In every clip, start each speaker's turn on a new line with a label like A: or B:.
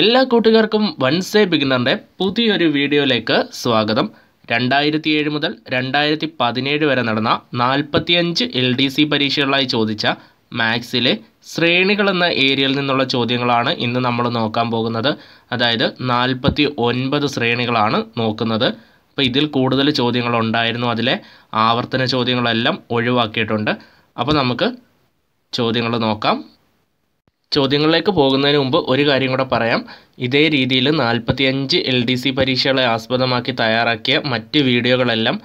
A: എല്ലാ കൂട്ടുകാർക്കും എ ബിഗിനറിൻ്റെ പുതിയൊരു വീഡിയോയിലേക്ക് സ്വാഗതം രണ്ടായിരത്തി ഏഴ് മുതൽ രണ്ടായിരത്തി പതിനേഴ് വരെ നടന്ന നാൽപ്പത്തിയഞ്ച് എൽ ഡി സി പരീക്ഷകളായി ചോദിച്ച മാത്സിലെ ശ്രേണികൾ എന്ന ഏരിയയിൽ നിന്നുള്ള ചോദ്യങ്ങളാണ് ഇന്ന് നമ്മൾ നോക്കാൻ പോകുന്നത് അതായത് നാൽപ്പത്തി ഒൻപത് ശ്രേണികളാണ് നോക്കുന്നത് അപ്പോൾ ഇതിൽ കൂടുതൽ ചോദ്യങ്ങൾ ഉണ്ടായിരുന്നു അതിലെ ആവർത്തന ചോദ്യങ്ങളെല്ലാം ഒഴിവാക്കിയിട്ടുണ്ട് അപ്പോൾ നമുക്ക് ചോദ്യങ്ങൾ നോക്കാം ചോദ്യങ്ങളിലേക്ക് പോകുന്നതിന് മുമ്പ് ഒരു കാര്യം കൂടെ പറയാം ഇതേ രീതിയിൽ അഞ്ച് എൽ ഡി സി പരീക്ഷകളെ ആസ്പദമാക്കി തയ്യാറാക്കിയ മറ്റ് വീഡിയോകളെല്ലാം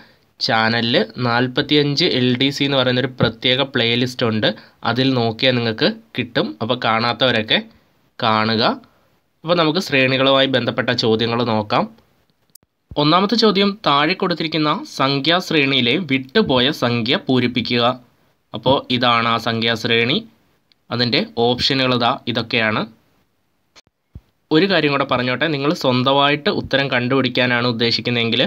A: ചാനലിൽ അഞ്ച് എൽ ഡി സി എന്ന് പറയുന്നൊരു പ്രത്യേക പ്ലേലിസ്റ്റ് ഉണ്ട് അതിൽ നോക്കിയാൽ നിങ്ങൾക്ക് കിട്ടും അപ്പോൾ കാണാത്തവരൊക്കെ കാണുക അപ്പോൾ നമുക്ക് ശ്രേണികളുമായി ബന്ധപ്പെട്ട ചോദ്യങ്ങൾ നോക്കാം ഒന്നാമത്തെ ചോദ്യം താഴെ കൊടുത്തിരിക്കുന്ന സംഖ്യാശ്രേണിയിലെ വിട്ടുപോയ സംഖ്യ പൂരിപ്പിക്കുക അപ്പോൾ ഇതാണ് ആ സംഖ്യാശ്രേണി അതിൻ്റെ ഓപ്ഷനുകൾ ഇതാ ഇതൊക്കെയാണ് ഒരു കാര്യം കൂടെ പറഞ്ഞോട്ടെ നിങ്ങൾ സ്വന്തമായിട്ട് ഉത്തരം കണ്ടുപിടിക്കാനാണ് ഉദ്ദേശിക്കുന്നതെങ്കിൽ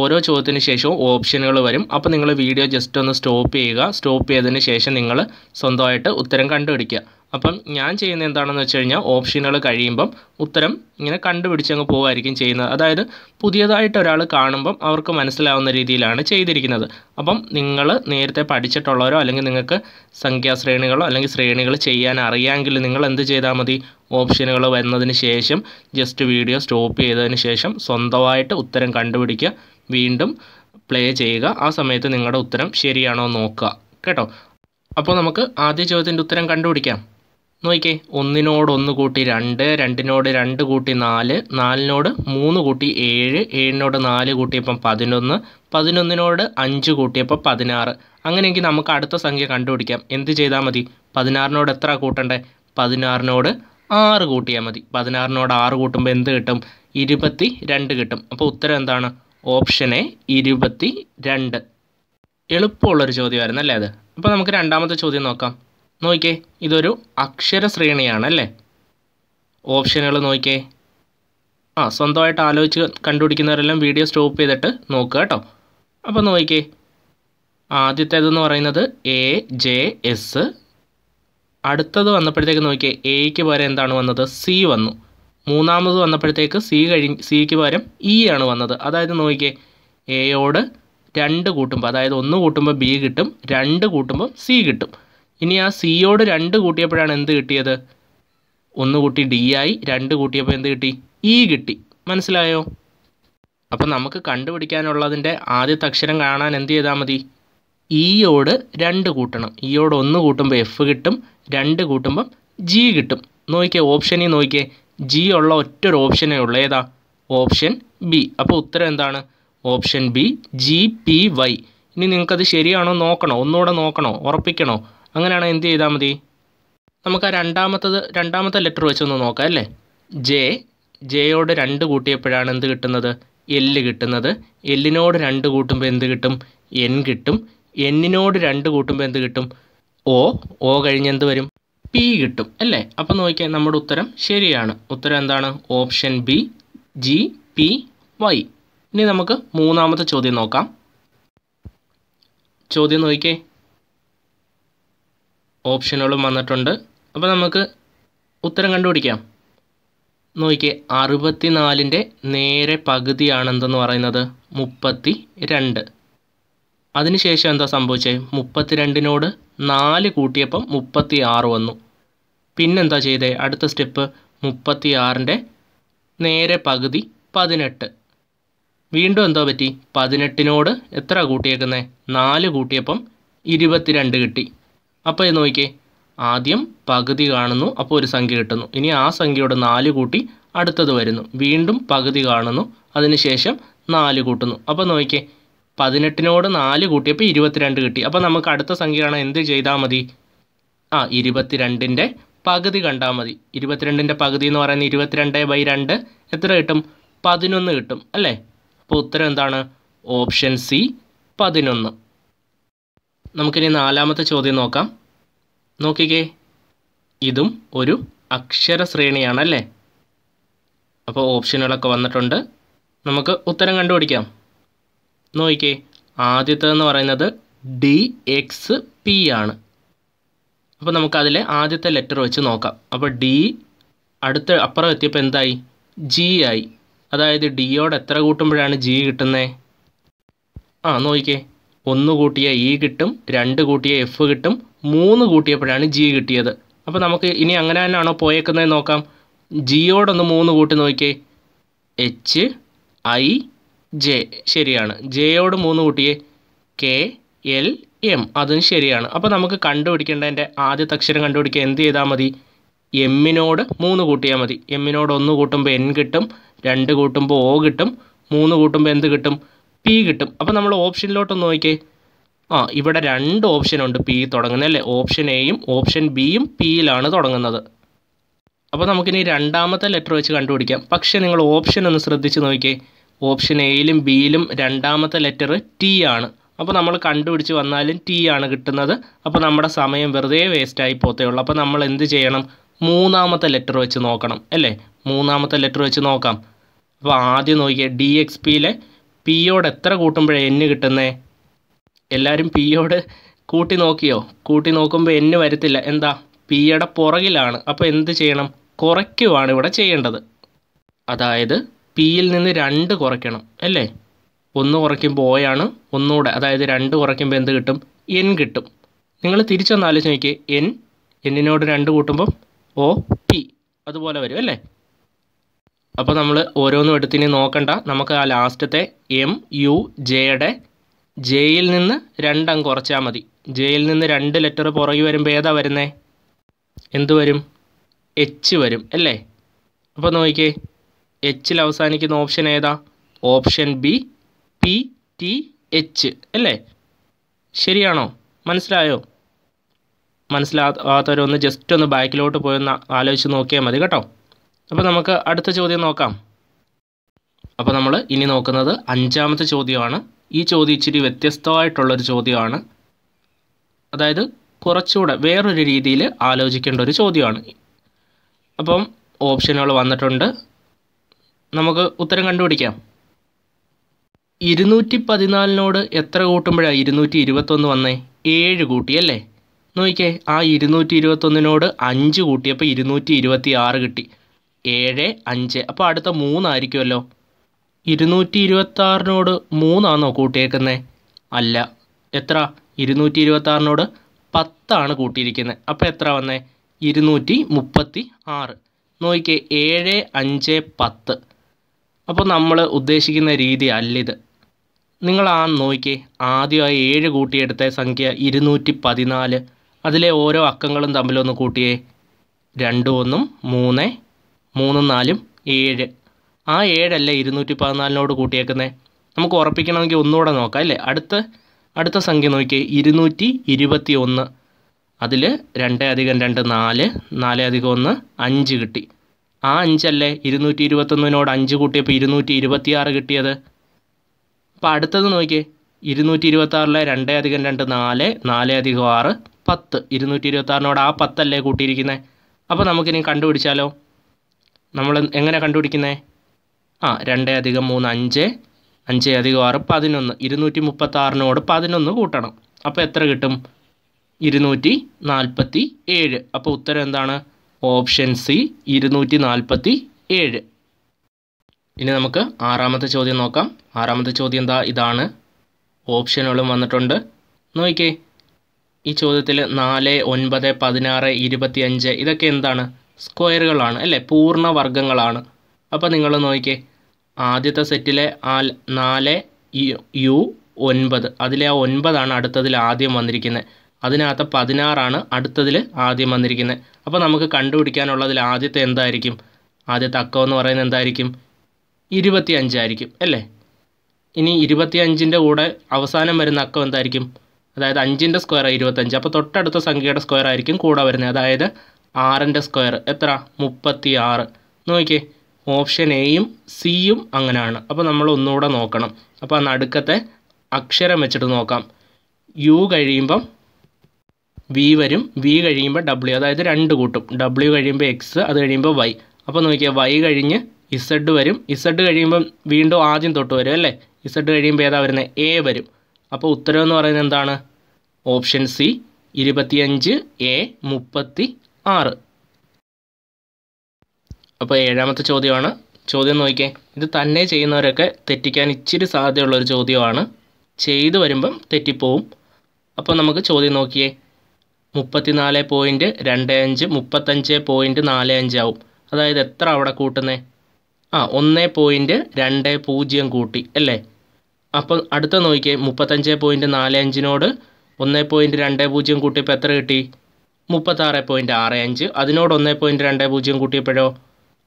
A: ഓരോ ചോദ്യത്തിന് ശേഷവും ഓപ്ഷനുകൾ വരും അപ്പോൾ നിങ്ങൾ വീഡിയോ ജസ്റ്റ് ഒന്ന് സ്റ്റോപ്പ് ചെയ്യുക സ്റ്റോപ്പ് ചെയ്തതിന് ശേഷം നിങ്ങൾ സ്വന്തമായിട്ട് ഉത്തരം കണ്ടുപിടിക്കുക അപ്പം ഞാൻ ചെയ്യുന്ന എന്താണെന്ന് വെച്ച് കഴിഞ്ഞാൽ ഓപ്ഷനുകൾ കഴിയുമ്പം ഉത്തരം ഇങ്ങനെ കണ്ടുപിടിച്ച് അങ്ങ് പോകുമായിരിക്കും ചെയ്യുന്നത് അതായത് പുതിയതായിട്ട് ഒരാൾ കാണുമ്പം അവർക്ക് മനസ്സിലാവുന്ന രീതിയിലാണ് ചെയ്തിരിക്കുന്നത് അപ്പം നിങ്ങൾ നേരത്തെ പഠിച്ചിട്ടുള്ളവരോ അല്ലെങ്കിൽ നിങ്ങൾക്ക് സംഖ്യാശ്രേണികളോ അല്ലെങ്കിൽ ശ്രേണികൾ ചെയ്യാൻ അറിയാമെങ്കിൽ നിങ്ങൾ എന്ത് ചെയ്താൽ മതി ഓപ്ഷനുകൾ വന്നതിന് ശേഷം ജസ്റ്റ് വീഡിയോ സ്റ്റോപ്പ് ചെയ്തതിന് ശേഷം സ്വന്തമായിട്ട് ഉത്തരം കണ്ടുപിടിക്കുക വീണ്ടും പ്ലേ ചെയ്യുക ആ സമയത്ത് നിങ്ങളുടെ ഉത്തരം ശരിയാണോ നോക്കുക കേട്ടോ അപ്പോൾ നമുക്ക് ആദ്യ ചോദ്യത്തിൻ്റെ ഉത്തരം കണ്ടുപിടിക്കാം നോക്കിക്കേ ഒന്നിനോട് ഒന്ന് കൂട്ടി രണ്ട് രണ്ടിനോട് രണ്ട് കൂട്ടി നാല് നാലിനോട് മൂന്ന് കൂട്ടി ഏഴ് ഏഴിനോട് നാല് കൂട്ടിയപ്പം പതിനൊന്ന് പതിനൊന്നിനോട് അഞ്ച് കൂട്ടിയപ്പം പതിനാറ് അങ്ങനെയെങ്കിൽ നമുക്ക് അടുത്ത സംഖ്യ കണ്ടുപിടിക്കാം എന്ത് ചെയ്താൽ മതി പതിനാറിനോട് എത്ര കൂട്ടണ്ടേ പതിനാറിനോട് ആറ് കൂട്ടിയാൽ മതി പതിനാറിനോട് ആറ് കൂട്ടുമ്പോൾ എന്ത് കിട്ടും ഇരുപത്തി രണ്ട് കിട്ടും അപ്പോൾ ഉത്തരം എന്താണ് ഓപ്ഷൻ എ ഇരുപത്തി രണ്ട് എളുപ്പമുള്ളൊരു ചോദ്യമായിരുന്നു അല്ലേ അത് അപ്പോൾ നമുക്ക് രണ്ടാമത്തെ ചോദ്യം നോക്കാം നോക്കിക്കേ ഇതൊരു അക്ഷര ശ്രേണിയാണ് അല്ലേ ഓപ്ഷനുകൾ നോക്കിക്കേ ആ സ്വന്തമായിട്ട് ആലോചിച്ച് കണ്ടുപിടിക്കുന്നവരെല്ലാം വീഡിയോ സ്റ്റോപ്പ് ചെയ്തിട്ട് നോക്കുക കേട്ടോ അപ്പോൾ നോക്കിക്കേ ആദ്യത്തേതെന്ന് പറയുന്നത് എ ജെ എസ് അടുത്തത് വന്നപ്പോഴത്തേക്ക് നോക്കിയേ എയ്ക്ക് പകരം എന്താണ് വന്നത് സി വന്നു മൂന്നാമത് വന്നപ്പോഴത്തേക്ക് സി കഴിഞ്ഞ് സിക്ക് പകരം ഇ e ആണ് വന്നത് അതായത് നോക്കിയേ എയോട് രണ്ട് കൂട്ടുമ്പോൾ അതായത് ഒന്ന് കൂട്ടുമ്പോൾ ബി കിട്ടും രണ്ട് കൂട്ടുമ്പോൾ സി കിട്ടും ഇനി ആ സിയോട് രണ്ട് കൂട്ടിയപ്പോഴാണ് എന്ത് കിട്ടിയത് ഒന്ന് കൂട്ടി ഡി ആയി രണ്ട് കൂട്ടിയപ്പോൾ എന്ത് കിട്ടി ഇ e കിട്ടി മനസ്സിലായോ അപ്പം നമുക്ക് കണ്ടുപിടിക്കാനുള്ളതിൻ്റെ ആദ്യത്തെ അക്ഷരം കാണാൻ എന്ത് ചെയ്താൽ മതി ഇയോട് e രണ്ട് കൂട്ടണം ഇയോട് e ഒന്ന് കൂട്ടുമ്പോൾ എഫ് കിട്ടും രണ്ട് കൂട്ടുമ്പം ജി കിട്ടും നോക്കിയേ ഓപ്ഷനിൽ നോക്കിയേ ജി ഉള്ള ഒറ്റൊരു ഓപ്ഷനേ ഉള്ളൂ ഏതാ ഓപ്ഷൻ ബി അപ്പോൾ ഉത്തരം എന്താണ് option B G P Y ഇനി നിങ്ങൾക്കത് ശരിയാണോ നോക്കണോ ഒന്നുകൂടെ നോക്കണോ ഉറപ്പിക്കണോ അങ്ങനെയാണ് എന്ത് ചെയ്താൽ മതി നമുക്ക് ആ രണ്ടാമത്തത് രണ്ടാമത്തെ ലെറ്റർ വെച്ചൊന്ന് നോക്കാം അല്ലേ ജെ ജെയോട് രണ്ട് കൂട്ടിയപ്പോഴാണ് എന്ത് കിട്ടുന്നത് എല്ല് കിട്ടുന്നത് എല്ലിനോട് രണ്ട് കൂട്ടുമ്പോൾ എന്ത് കിട്ടും എൻ കിട്ടും എന്നിനോട് രണ്ട് കൂട്ടുമ്പോൾ എന്ത് കിട്ടും ഓ ഓ കഴിഞ്ഞ് എന്ത് വരും പി കിട്ടും അല്ലേ അപ്പം നോക്കിയാൽ നമ്മുടെ ഉത്തരം ശരിയാണ് ഉത്തരം എന്താണ് option B G P Y ഇനി നമുക്ക് മൂന്നാമത്തെ ചോദ്യം നോക്കാം ചോദ്യം നോക്കിയേ ഓപ്ഷനുകളും വന്നിട്ടുണ്ട് അപ്പോൾ നമുക്ക് ഉത്തരം കണ്ടുപിടിക്കാം നോക്കിയേ നാലിൻ്റെ നേരെ പകുതിയാണെന്തെന്ന് പറയുന്നത് മുപ്പത്തി രണ്ട് അതിനുശേഷം എന്താ സംഭവിച്ചത് മുപ്പത്തിരണ്ടിനോട് നാല് കൂട്ടിയപ്പം മുപ്പത്തി ആറ് വന്നു പിന്നെന്താ ചെയ്തേ അടുത്ത സ്റ്റെപ്പ് മുപ്പത്തി ആറിൻ്റെ നേരെ പകുതി പതിനെട്ട് വീണ്ടും എന്തോ പറ്റി പതിനെട്ടിനോട് എത്ര കൂട്ടിയേക്കുന്നത് നാല് കൂട്ടിയപ്പം ഇരുപത്തിരണ്ട് കിട്ടി അപ്പോൾ ഇത് നോക്കിയേ ആദ്യം പകുതി കാണുന്നു അപ്പോൾ ഒരു സംഖ്യ കിട്ടുന്നു ഇനി ആ സംഖ്യയുടെ നാല് കൂട്ടി അടുത്തത് വരുന്നു വീണ്ടും പകുതി കാണുന്നു അതിനുശേഷം നാല് കൂട്ടുന്നു അപ്പോൾ നോക്കിയേ പതിനെട്ടിനോട് നാല് കൂട്ടിയപ്പോൾ ഇരുപത്തിരണ്ട് കിട്ടി അപ്പോൾ നമുക്ക് അടുത്ത സംഖ്യയാണ് എന്ത് ചെയ്താൽ മതി ആ ഇരുപത്തിരണ്ടിൻ്റെ പകുതി കണ്ടാൽ മതി ഇരുപത്തിരണ്ടിൻ്റെ പകുതി എന്ന് പറയുന്നത് ഇരുപത്തിരണ്ട് ബൈ രണ്ട് എത്ര കിട്ടും പതിനൊന്ന് കിട്ടും അല്ലേ അപ്പോൾ ഉത്തരം എന്താണ് ഓപ്ഷൻ സി പതിനൊന്ന് നമുക്കിനി നാലാമത്തെ ചോദ്യം നോക്കാം നോക്കിക്കേ ഇതും ഒരു അക്ഷര ശ്രേണിയാണല്ലേ അപ്പോൾ ഓപ്ഷനുകളൊക്കെ വന്നിട്ടുണ്ട് നമുക്ക് ഉത്തരം കണ്ടുപിടിക്കാം നോക്കിക്കേ ആദ്യത്തേതെന്ന് പറയുന്നത് ഡി എക്സ് പി ആണ് അപ്പോൾ നമുക്കതിലെ ആദ്യത്തെ ലെറ്റർ വെച്ച് നോക്കാം അപ്പോൾ ഡി അടുത്ത അപ്പുറം എത്തിയപ്പോൾ എന്തായി ജി ആയി അതായത് ഡിയോട് എത്ര കൂട്ടുമ്പോഴാണ് ജി കിട്ടുന്നത് ആ നോക്കിക്കേ ഒന്ന് കൂട്ടിയ ഇ e കിട്ടും രണ്ട് കൂട്ടിയ എഫ് കിട്ടും മൂന്ന് കൂട്ടിയപ്പോഴാണ് ജി കിട്ടിയത് അപ്പോൾ നമുക്ക് ഇനി അങ്ങനെ തന്നെയാണോ പോയേക്കുന്നത് നോക്കാം ജിയോടൊന്ന് മൂന്ന് കൂട്ടി നോക്കിയേ എച്ച് ഐ ജെ ശരിയാണ് ജെയോട് മൂന്ന് കൂട്ടിയേ കെ എൽ എം അതും ശരിയാണ് അപ്പോൾ നമുക്ക് കണ്ടുപിടിക്കേണ്ടതിൻ്റെ ആദ്യത്തെ അക്ഷരം കണ്ടുപിടിക്കുക എന്ത് ചെയ്താൽ മതി എമ്മിനോട് മൂന്ന് കൂട്ടിയാൽ മതി എമ്മിനോട് ഒന്ന് കൂട്ടുമ്പോൾ എൻ കിട്ടും രണ്ട് കൂട്ടുമ്പോൾ ഒ കിട്ടും മൂന്ന് കൂട്ടുമ്പോൾ എന്ത് കിട്ടും പി കിട്ടും അപ്പോൾ നമ്മൾ ഓപ്ഷനിലോട്ടൊന്ന് നോക്കിയേ ആ ഇവിടെ രണ്ട് ഓപ്ഷൻ ഉണ്ട് പി തുടങ്ങുന്നത് അല്ലേ ഓപ്ഷൻ എയും ഓപ്ഷൻ ബിയും പിയിലാണ് തുടങ്ങുന്നത് അപ്പോൾ നമുക്കിനി രണ്ടാമത്തെ ലെറ്റർ വെച്ച് കണ്ടുപിടിക്കാം പക്ഷേ നിങ്ങൾ ഓപ്ഷൻ ഒന്ന് ശ്രദ്ധിച്ച് നോക്കിയേ ഓപ്ഷൻ എയിലും ബിയിലും രണ്ടാമത്തെ ലെറ്റർ ടി ആണ് അപ്പോൾ നമ്മൾ കണ്ടുപിടിച്ച് വന്നാലും ടി ആണ് കിട്ടുന്നത് അപ്പോൾ നമ്മുടെ സമയം വെറുതെ വേസ്റ്റായി പോത്തേയുള്ളൂ അപ്പോൾ നമ്മൾ എന്ത് ചെയ്യണം മൂന്നാമത്തെ ലെറ്റർ വെച്ച് നോക്കണം അല്ലേ മൂന്നാമത്തെ ലെറ്റർ വെച്ച് നോക്കാം അപ്പോൾ ആദ്യം നോക്കിയേ ഡി എക്സ് പിയിലെ യോട് എത്ര കൂട്ടുമ്പോഴേ എന്ന് കിട്ടുന്നേ എല്ലാവരും യോട് കൂട്ടി നോക്കിയോ കൂട്ടി നോക്കുമ്പോൾ എന്ന് വരത്തില്ല എന്താ യുടെ പുറകിലാണ് അപ്പോൾ എന്ത് ചെയ്യണം കുറയ്ക്കുവാണ് ഇവിടെ ചെയ്യേണ്ടത് അതായത് പിയിൽ നിന്ന് രണ്ട് കുറയ്ക്കണം അല്ലേ ഒന്ന് കുറയ്ക്കുമ്പോൾ ഓയാണ് ഒന്നുകൂടെ അതായത് രണ്ട് കുറയ്ക്കുമ്പോൾ എന്ത് കിട്ടും എൻ കിട്ടും നിങ്ങൾ തിരിച്ചൊന്ന് ആലോചിച്ച് നോക്കിയേ എൻ എന്നിനോട് രണ്ട് കൂട്ടുമ്പം ഒ പി അതുപോലെ വരും അല്ലേ അപ്പോൾ നമ്മൾ ഓരോന്നും എടുത്തിനി നോക്കണ്ട നമുക്ക് ആ ലാസ്റ്റത്തെ എം യു ജെയുടെ ജെയിൽ നിന്ന് രണ്ടം കുറച്ചാൽ മതി ജെയിൽ നിന്ന് രണ്ട് ലെറ്റർ പുറകെ വരുമ്പോൾ ഏതാ വരുന്നേ എന്ത് വരും എച്ച് വരും അല്ലേ അപ്പോൾ നോക്കിക്കേ എച്ചിൽ അവസാനിക്കുന്ന ഓപ്ഷൻ ഏതാ option B P T H അല്ലേ ശരിയാണോ മനസ്സിലായോ മനസ്സിലാവാത്തവരൊന്ന് ജസ്റ്റ് ഒന്ന് ബാക്കിലോട്ട് പോയൊന്ന് ആലോചിച്ച് നോക്കിയാൽ മതി കേട്ടോ അപ്പോൾ നമുക്ക് അടുത്ത ചോദ്യം നോക്കാം അപ്പോൾ നമ്മൾ ഇനി നോക്കുന്നത് അഞ്ചാമത്തെ ചോദ്യമാണ് ഈ ചോദ്യം ഇച്ചിരി വ്യത്യസ്തമായിട്ടുള്ളൊരു ചോദ്യമാണ് അതായത് കുറച്ചുകൂടെ വേറൊരു രീതിയിൽ ആലോചിക്കേണ്ട ഒരു ചോദ്യമാണ് അപ്പം ഓപ്ഷനുകൾ വന്നിട്ടുണ്ട് നമുക്ക് ഉത്തരം കണ്ടുപിടിക്കാം ഇരുന്നൂറ്റി പതിനാലിനോട് എത്ര കൂട്ടുമ്പോഴാണ് ഇരുന്നൂറ്റി ഇരുപത്തൊന്ന് വന്നേ ഏഴ് അല്ലേ നോക്കിക്കേ ആ ഇരുന്നൂറ്റി ഇരുപത്തൊന്നിനോട് അഞ്ച് കൂട്ടിയപ്പോൾ ഇരുന്നൂറ്റി ഇരുപത്തി ആറ് കിട്ടി ഏഴ് അഞ്ച് അപ്പോൾ അടുത്ത മൂന്നായിരിക്കുമല്ലോ ഇരുന്നൂറ്റി ഇരുപത്തി ആറിനോട് മൂന്നാണോ കൂട്ടിയേക്കുന്നത് അല്ല എത്ര ഇരുന്നൂറ്റി ഇരുപത്തി ആറിനോട് പത്താണ് കൂട്ടിയിരിക്കുന്നത് അപ്പോൾ എത്ര വന്നേ ഇരുന്നൂറ്റി മുപ്പത്തി ആറ് നോക്കിയേ ഏഴ് അഞ്ച് പത്ത് അപ്പോൾ നമ്മൾ ഉദ്ദേശിക്കുന്ന രീതി അല്ലിത് നിങ്ങൾ ആ നോക്കിക്കേ ആദ്യം ആ ഏഴ് കൂട്ടിയെടുത്ത സംഖ്യ ഇരുന്നൂറ്റി പതിനാല് അതിലെ ഓരോ അക്കങ്ങളും തമ്മിലൊന്ന് കൂട്ടിയേ രണ്ടും ഒന്നും മൂന്ന് മൂന്നും നാലും ഏഴ് ആ ഏഴല്ലേ ഇരുന്നൂറ്റി പതിനാലിനോട് കൂട്ടിയേക്കുന്നത് നമുക്ക് ഉറപ്പിക്കണമെങ്കിൽ ഒന്നുകൂടെ നോക്കാം അല്ലേ അടുത്ത അടുത്ത സംഖ്യ നോക്കിയേ ഇരുന്നൂറ്റി ഇരുപത്തി ഒന്ന് അതിൽ രണ്ട് അധികം രണ്ട് നാല് നാല് അധികം ഒന്ന് അഞ്ച് കിട്ടി ആ അഞ്ചല്ലേ ഇരുന്നൂറ്റി ഇരുപത്തൊന്നിനോട് അഞ്ച് കൂട്ടിയപ്പോൾ ഇരുന്നൂറ്റി ഇരുപത്തിയാറ് കിട്ടിയത് അപ്പോൾ അടുത്തത് നോക്കിയേ ഇരുന്നൂറ്റി ഇരുപത്താറിലെ രണ്ട് അധികം രണ്ട് നാല് നാല് അധികം ആറ് പത്ത് ഇരുന്നൂറ്റി ഇരുപത്താറിനോട് ആ പത്തല്ലേ കൂട്ടിയിരിക്കുന്നത് അപ്പോൾ നമുക്കിനി കണ്ടുപിടിച്ചാലോ നമ്മൾ എങ്ങനെ കണ്ടുപിടിക്കുന്നത് ആ രണ്ട് അധികം മൂന്ന് അഞ്ച് അഞ്ച് അധികം ആറ് പതിനൊന്ന് ഇരുന്നൂറ്റി മുപ്പത്താറിനോട് പതിനൊന്ന് കൂട്ടണം അപ്പോൾ എത്ര കിട്ടും ഇരുന്നൂറ്റി നാൽപ്പത്തി ഏഴ് അപ്പോൾ ഉത്തരം എന്താണ് ഓപ്ഷൻ സി ഇരുന്നൂറ്റി നാൽപ്പത്തി ഏഴ് ഇനി നമുക്ക് ആറാമത്തെ ചോദ്യം നോക്കാം ആറാമത്തെ ചോദ്യം എന്താ ഇതാണ് ഓപ്ഷനുകളും വന്നിട്ടുണ്ട് നോക്കിക്കേ ഈ ചോദ്യത്തിൽ നാല് ഒൻപത് പതിനാറ് ഇരുപത്തി അഞ്ച് ഇതൊക്കെ എന്താണ് സ്ക്വയറുകളാണ് അല്ലേ പൂർണ്ണവർഗ്ഗങ്ങളാണ് അപ്പോൾ നിങ്ങൾ നോക്കിയേ ആദ്യത്തെ സെറ്റിലെ ആ നാല് യു ഒൻപത് അതിലെ ആ ഒൻപതാണ് അടുത്തതിൽ ആദ്യം വന്നിരിക്കുന്നത് അതിനകത്ത് പതിനാറാണ് അടുത്തതിൽ ആദ്യം വന്നിരിക്കുന്നത് അപ്പോൾ നമുക്ക് കണ്ടുപിടിക്കാനുള്ളതിൽ ആദ്യത്തെ എന്തായിരിക്കും ആദ്യത്തെ അക്കം എന്ന് പറയുന്നത് എന്തായിരിക്കും ഇരുപത്തി അഞ്ചായിരിക്കും അല്ലേ ഇനി ഇരുപത്തി അഞ്ചിൻ്റെ കൂടെ അവസാനം വരുന്ന അക്കം എന്തായിരിക്കും അതായത് അഞ്ചിൻ്റെ സ്ക്വയർ ഇരുപത്തഞ്ച് അപ്പോൾ തൊട്ടടുത്ത സംഖ്യയുടെ സ്ക്വയർ ആയിരിക്കും കൂടെ വരുന്നത് അതായത് ആറിൻ്റെ സ്ക്വയർ എത്ര മുപ്പത്തി ആറ് നോക്കിയേ ഓപ്ഷൻ എയും സിയും അങ്ങനെയാണ് അപ്പോൾ നമ്മൾ ഒന്നുകൂടെ നോക്കണം അപ്പോൾ ആ നടുക്കത്തെ അക്ഷരം വെച്ചിട്ട് നോക്കാം യു കഴിയുമ്പം വി വരും വി കഴിയുമ്പോൾ ഡബ്ല്യു അതായത് രണ്ട് കൂട്ടും ഡബ്ല്യു കഴിയുമ്പോൾ എക്സ് അത് കഴിയുമ്പോൾ വൈ അപ്പോൾ നോക്കിയാൽ വൈ കഴിഞ്ഞ് ഇസഡ് വരും ഇസഡ് കഴിയുമ്പം വീണ്ടും ആദ്യം തൊട്ട് വരും അല്ലേ ഇസഡ് കഴിയുമ്പോൾ ഏതാ വരുന്നത് എ വരും അപ്പോൾ ഉത്തരം എന്ന് പറയുന്നത് എന്താണ് ഓപ്ഷൻ സി ഇരുപത്തിയഞ്ച് എ മുപ്പത്തി ആറ് അപ്പോൾ ഏഴാമത്തെ ചോദ്യമാണ് ചോദ്യം നോക്കിക്കേ ഇത് തന്നെ ചെയ്യുന്നവരൊക്കെ തെറ്റിക്കാൻ ഇച്ചിരി സാധ്യതയുള്ളൊരു ചോദ്യമാണ് ചെയ്തു വരുമ്പം തെറ്റിപ്പോവും അപ്പോൾ നമുക്ക് ചോദ്യം നോക്കിയേ മുപ്പത്തിനാല് പോയിൻറ്റ് രണ്ട് അഞ്ച് മുപ്പത്തഞ്ച് പോയിൻറ്റ് നാല് അഞ്ചാവും അതായത് എത്ര അവിടെ കൂട്ടുന്നേ ആ ഒന്ന് പോയിൻറ്റ് രണ്ട് പൂജ്യം കൂട്ടി അല്ലേ അപ്പോൾ അടുത്ത നോക്കിയേ മുപ്പത്തഞ്ച് പോയിൻറ്റ് നാല് അഞ്ചിനോട് ഒന്ന് പോയിൻറ്റ് രണ്ട് പൂജ്യം കൂട്ടിയപ്പോൾ എത്ര കിട്ടി മുപ്പത്താറ് പോയിൻറ്റ് ആറ് അഞ്ച് അതിനോട് ഒന്ന് പോയിൻറ്റ് രണ്ട് പൂജ്യം കൂട്ടിയപ്പോഴോ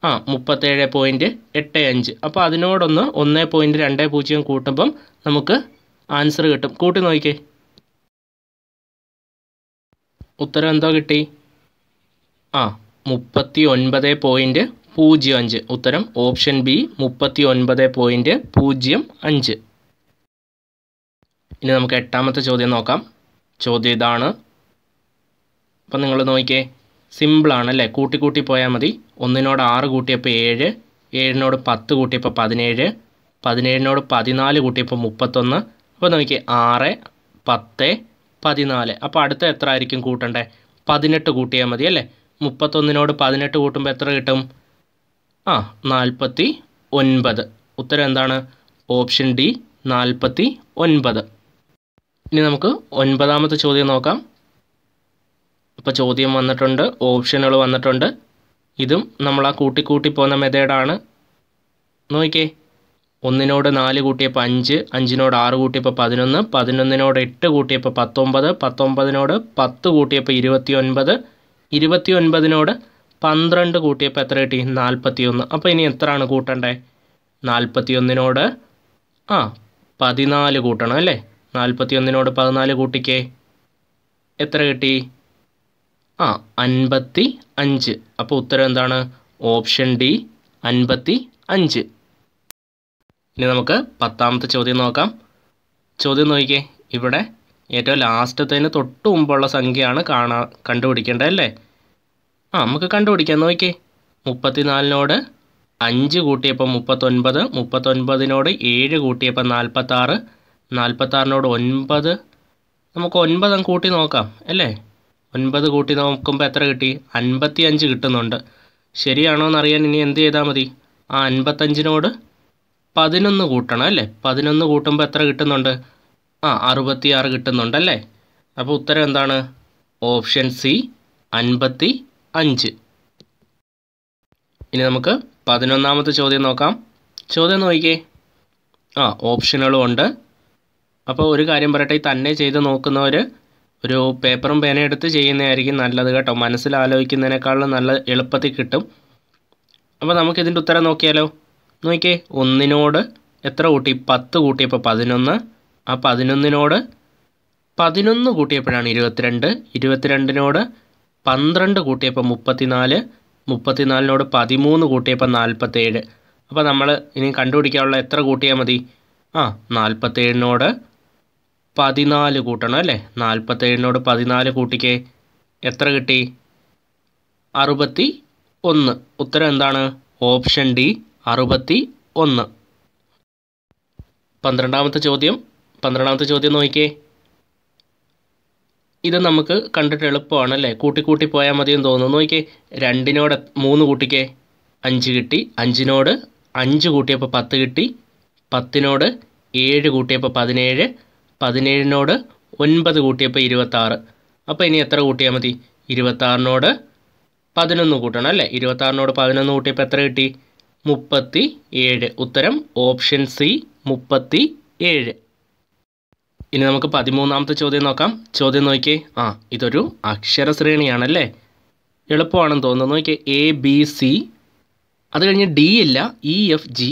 A: ആ മുപ്പത്തേഴ് പോയിൻറ്റ് എട്ട് അഞ്ച് അപ്പോൾ അതിനോടൊന്ന് ഒന്ന് പോയിൻറ്റ് രണ്ട് പൂജ്യം കൂട്ടുമ്പം നമുക്ക് ആൻസർ കിട്ടും കൂട്ടി നോക്കിക്കേ ഉത്തരം എന്തോ കിട്ടി ആ മുപ്പത്തി ഒൻപത് പോയിൻറ്റ് പൂജ്യം അഞ്ച് ഉത്തരം ഓപ്ഷൻ ബി മുപ്പത്തി ഒൻപത് പോയിൻറ്റ് പൂജ്യം അഞ്ച് ഇനി നമുക്ക് എട്ടാമത്തെ ചോദ്യം നോക്കാം ചോദ്യം ഇതാണ് അപ്പം നിങ്ങൾ നോക്കിയേ സിമ്പിളാണ് അല്ലേ കൂട്ടി കൂട്ടി പോയാൽ മതി ഒന്നിനോട് ആറ് കൂട്ടിയപ്പോൾ ഏഴ് ഏഴിനോട് പത്ത് കൂട്ടിയപ്പോൾ പതിനേഴ് പതിനേഴിനോട് പതിനാല് കൂട്ടിയപ്പോൾ മുപ്പത്തൊന്ന് അപ്പോൾ നോക്കിയേ ആറ് പത്ത് പതിനാല് അപ്പോൾ അടുത്ത എത്ര ആയിരിക്കും കൂട്ടണ്ടേ പതിനെട്ട് കൂട്ടിയാൽ മതി അല്ലേ മുപ്പത്തൊന്നിനോട് പതിനെട്ട് കൂട്ടുമ്പോൾ എത്ര കിട്ടും ആ നാൽപ്പത്തി ഒൻപത് ഉത്തരം എന്താണ് ഓപ്ഷൻ ഡി നാൽപ്പത്തി ഒൻപത് ഇനി നമുക്ക് ഒൻപതാമത്തെ ചോദ്യം നോക്കാം അപ്പോൾ ചോദ്യം വന്നിട്ടുണ്ട് ഓപ്ഷനുകൾ വന്നിട്ടുണ്ട് ഇതും നമ്മൾ ആ കൂട്ടി കൂട്ടി പോകുന്ന മെതേഡാണ് നോക്കിക്കേ ഒന്നിനോട് നാല് കൂട്ടിയപ്പോൾ അഞ്ച് അഞ്ചിനോട് ആറ് കൂട്ടിയപ്പോൾ പതിനൊന്ന് പതിനൊന്നിനോട് എട്ട് കൂട്ടിയപ്പോൾ പത്തൊമ്പത് പത്തൊമ്പതിനോട് പത്ത് കൂട്ടിയപ്പോൾ ഇരുപത്തി ഒൻപത് ഇരുപത്തി ഒൻപതിനോട് പന്ത്രണ്ട് കൂട്ടിയപ്പോൾ എത്ര കിട്ടി നാൽപ്പത്തിയൊന്ന് അപ്പോൾ ഇനി എത്രയാണ് കൂട്ടണ്ടേ നാൽപ്പത്തിയൊന്നിനോട് ആ പതിനാല് കൂട്ടണം അല്ലേ നാൽപ്പത്തിയൊന്നിനോട് പതിനാല് കൂട്ടിക്കേ എത്ര കിട്ടി ആ അൻപത്തി അഞ്ച് അപ്പോൾ ഉത്തരം എന്താണ് ഓപ്ഷൻ ഡി അൻപത്തി അഞ്ച് ഇനി നമുക്ക് പത്താമത്തെ ചോദ്യം നോക്കാം ചോദ്യം നോക്കിക്കേ ഇവിടെ ഏറ്റവും ലാസ്റ്റത്തേന് തൊട്ട് മുമ്പുള്ള സംഖ്യയാണ് കാണാ കണ്ടുപിടിക്കേണ്ടത് അല്ലേ ആ നമുക്ക് കണ്ടുപിടിക്കാം നോക്കിക്കേ മുപ്പത്തിനാലിനോട് അഞ്ച് കൂട്ടിയപ്പോൾ മുപ്പത്തൊൻപത് മുപ്പത്തൊൻപതിനോട് ഏഴ് കൂട്ടിയപ്പോൾ നാൽപ്പത്താറ് നാൽപ്പത്താറിനോട് ഒൻപത് നമുക്ക് ഒൻപത് കൂട്ടി നോക്കാം അല്ലേ ഒൻപത് കൂട്ടി നോക്കുമ്പോൾ എത്ര കിട്ടി അൻപത്തി അഞ്ച് കിട്ടുന്നുണ്ട് ശരിയാണോ എന്നറിയാൻ ഇനി എന്ത് ചെയ്താൽ മതി ആ അൻപത്തഞ്ചിനോട് പതിനൊന്ന് കൂട്ടണം അല്ലേ പതിനൊന്ന് കൂട്ടുമ്പോൾ എത്ര കിട്ടുന്നുണ്ട് ആ അറുപത്തി ആറ് കിട്ടുന്നുണ്ടല്ലേ അപ്പോൾ ഉത്തരം എന്താണ് ഓപ്ഷൻ സി അൻപത്തി അഞ്ച് ഇനി നമുക്ക് പതിനൊന്നാമത്തെ ചോദ്യം നോക്കാം ചോദ്യം നോക്കിക്കേ ആ ഓപ്ഷനുകളും ഉണ്ട് അപ്പോൾ ഒരു കാര്യം പറയട്ടെ തന്നെ ചെയ്ത് നോക്കുന്നവർ ഒരു പേപ്പറും പേന എടുത്ത് ചെയ്യുന്നതായിരിക്കും നല്ലത് കേട്ടോ മനസ്സിൽ ആലോചിക്കുന്നതിനേക്കാളും നല്ല എളുപ്പത്തിൽ കിട്ടും അപ്പോൾ നമുക്ക് ഇതിൻ്റെ ഉത്തരം നോക്കിയാലോ നോക്കിയേ ഒന്നിനോട് എത്ര കൂട്ടി പത്ത് കൂട്ടിയപ്പോൾ പതിനൊന്ന് ആ പതിനൊന്നിനോട് പതിനൊന്ന് കൂട്ടിയപ്പോഴാണ് ഇരുപത്തിരണ്ട് ഇരുപത്തിരണ്ടിനോട് പന്ത്രണ്ട് കൂട്ടിയപ്പോൾ മുപ്പത്തിനാല് മുപ്പത്തിനാലിനോട് പതിമൂന്ന് കൂട്ടിയപ്പോൾ നാൽപ്പത്തേഴ് അപ്പോൾ നമ്മൾ ഇനി കണ്ടുപിടിക്കാനുള്ള എത്ര കൂട്ടിയാൽ മതി ആ നാൽപ്പത്തേഴിനോട് പതിനാല് കൂട്ടണം അല്ലേ നാൽപ്പത്തേഴിനോട് പതിനാല് കൂട്ടിക്കേ എത്ര കിട്ടി അറുപത്തി ഒന്ന് ഉത്തരം എന്താണ് ഓപ്ഷൻ ഡി അറുപത്തി ഒന്ന് പന്ത്രണ്ടാമത്തെ ചോദ്യം പന്ത്രണ്ടാമത്തെ ചോദ്യം നോക്കിക്കേ ഇത് നമുക്ക് കണ്ടിട്ട് എളുപ്പമാണ് അല്ലേ കൂട്ടി കൂട്ടി പോയാൽ മതിയെന്ന് തോന്നുന്നു നോക്കിക്കേ രണ്ടിനോട് മൂന്ന് കൂട്ടിക്കേ അഞ്ച് കിട്ടി അഞ്ചിനോട് അഞ്ച് കൂട്ടിയപ്പോൾ പത്ത് കിട്ടി പത്തിനോട് ഏഴ് കൂട്ടിയപ്പോൾ പതിനേഴ് പതിനേഴിനോട് ഒൻപത് കൂട്ടിയപ്പോൾ ഇരുപത്താറ് അപ്പോൾ ഇനി എത്ര കൂട്ടിയാൽ മതി ഇരുപത്താറിനോട് പതിനൊന്ന് കൂട്ടണം അല്ലേ ഇരുപത്താറിനോട് പതിനൊന്ന് കൂട്ടിയപ്പോൾ എത്ര കിട്ടി മുപ്പത്തി ഏഴ് ഉത്തരം ഓപ്ഷൻ സി മുപ്പത്തി ഏഴ് ഇനി നമുക്ക് പതിമൂന്നാമത്തെ ചോദ്യം നോക്കാം ചോദ്യം നോക്കിയേ ആ ഇതൊരു അക്ഷര ശ്രേണിയാണല്ലേ എളുപ്പമാണെന്ന് തോന്നുന്നു നോക്കിയേ എ ബി സി അത് കഴിഞ്ഞ് ഡി ഇല്ല ഇ എഫ് ജി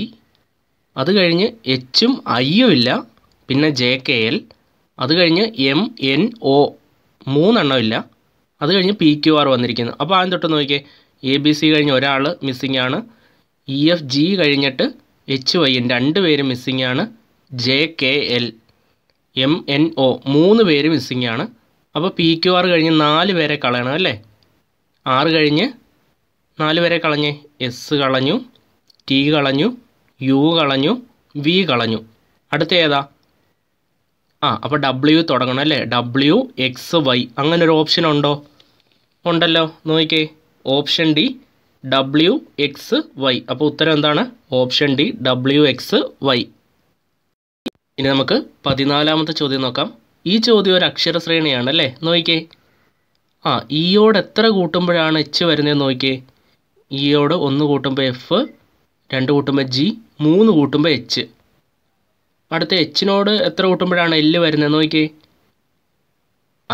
A: അത് കഴിഞ്ഞ് എച്ചും ഐയും ഇല്ല പിന്നെ ജെ കെ എൽ അത് കഴിഞ്ഞ് എം എൻ ഒ മൂന്നെണ്ണം ഇല്ല അത് കഴിഞ്ഞ് പി ക്യു ആർ വന്നിരിക്കുന്നു അപ്പോൾ ആദ്യം തൊട്ട് നോക്കിയേ എ ബി സി കഴിഞ്ഞ് ഒരാൾ മിസ്സിംഗ് ആണ് ഇ എഫ് ജി കഴിഞ്ഞിട്ട് എച്ച് വൈ എൻ രണ്ട് പേര് മിസ്സിംഗ് ആണ് J K L M N O മൂന്ന് പേര് മിസ്സിംഗ് ആണ് അപ്പോൾ പി ക്യു ആർ കഴിഞ്ഞ് നാല് പേരെ കളയണം അല്ലേ ആറ് കഴിഞ്ഞ് നാല് പേരെ കളഞ്ഞ് എസ് കളഞ്ഞു ടി കളഞ്ഞു യു കളഞ്ഞു വി കളഞ്ഞു അടുത്ത ഏതാ ആ അപ്പോൾ ഡബ്ല്യു തുടങ്ങണം അല്ലേ ഡബ്ല്യു എക്സ് വൈ അങ്ങനെ ഒരു ഓപ്ഷൻ ഉണ്ടോ ഉണ്ടല്ലോ നോക്കിക്കേ option D W X Y അപ്പോൾ ഉത്തരം എന്താണ് option D W X Y ഇനി നമുക്ക് പതിനാലാമത്തെ ചോദ്യം നോക്കാം ഈ ചോദ്യം ഒരു അക്ഷര ശ്രേണിയാണ് അല്ലേ നോക്കിക്കേ ആ ഇയോട് e എത്ര കൂട്ടുമ്പോഴാണ് എച്ച് വരുന്നത് നോക്കിക്കേ ഇയോട് e ഒന്ന് കൂട്ടുമ്പോൾ എഫ് രണ്ട് കൂട്ടുമ്പോൾ ജി മൂന്ന് കൂട്ടുമ്പോൾ എച്ച് അടുത്ത എച്ചിനോട് എത്ര കൂട്ടുമ്പോഴാണ് എല്ല് വരുന്നത് നോക്കിയേ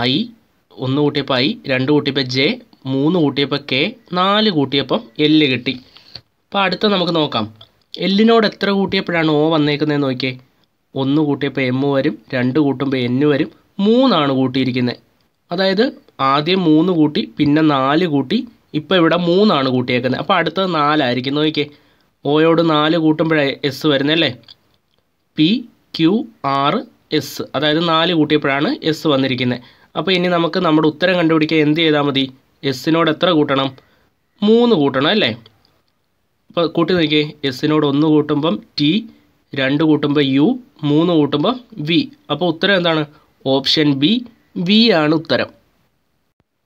A: ഐ ഒന്ന് കൂട്ടിയപ്പോൾ ഐ രണ്ട് കൂട്ടിയപ്പോൾ ജെ മൂന്ന് കൂട്ടിയപ്പോൾ കെ നാല് കൂട്ടിയപ്പം എല്ല് കിട്ടി അപ്പോൾ അടുത്ത നമുക്ക് നോക്കാം എല്ലിനോട് എത്ര കൂട്ടിയപ്പോഴാണ് ഓ വന്നേക്കുന്നത് നോക്കിയേ ഒന്ന് കൂട്ടിയപ്പോൾ എം വരും രണ്ട് കൂട്ടുമ്പോൾ എൻ വരും മൂന്നാണ് കൂട്ടിയിരിക്കുന്നത് അതായത് ആദ്യം മൂന്ന് കൂട്ടി പിന്നെ നാല് കൂട്ടി ഇപ്പോൾ ഇവിടെ മൂന്നാണ് കൂട്ടിയേക്കുന്നത് അപ്പോൾ അടുത്തത് നാലായിരിക്കും നോക്കിയേ ഓയോട് നാല് കൂട്ടുമ്പോഴേ എസ് വരുന്നല്ലേ പി ക്യു ആർ എസ് അതായത് നാല് കൂട്ടിയപ്പോഴാണ് എസ് വന്നിരിക്കുന്നത് അപ്പോൾ ഇനി നമുക്ക് നമ്മുടെ ഉത്തരം കണ്ടുപിടിക്കാൻ എന്ത് ചെയ്താൽ മതി എസ്സിനോട് എത്ര കൂട്ടണം മൂന്ന് കൂട്ടണം അല്ലേ അപ്പോൾ കൂട്ടി നോക്കിയേ എസ്സിനോട് ഒന്ന് കൂട്ടുമ്പം ടി രണ്ട് കൂട്ടുമ്പോൾ യു മൂന്ന് കൂട്ടുമ്പോൾ വി അപ്പോൾ ഉത്തരം എന്താണ് ഓപ്ഷൻ ബി വി ആണ് ഉത്തരം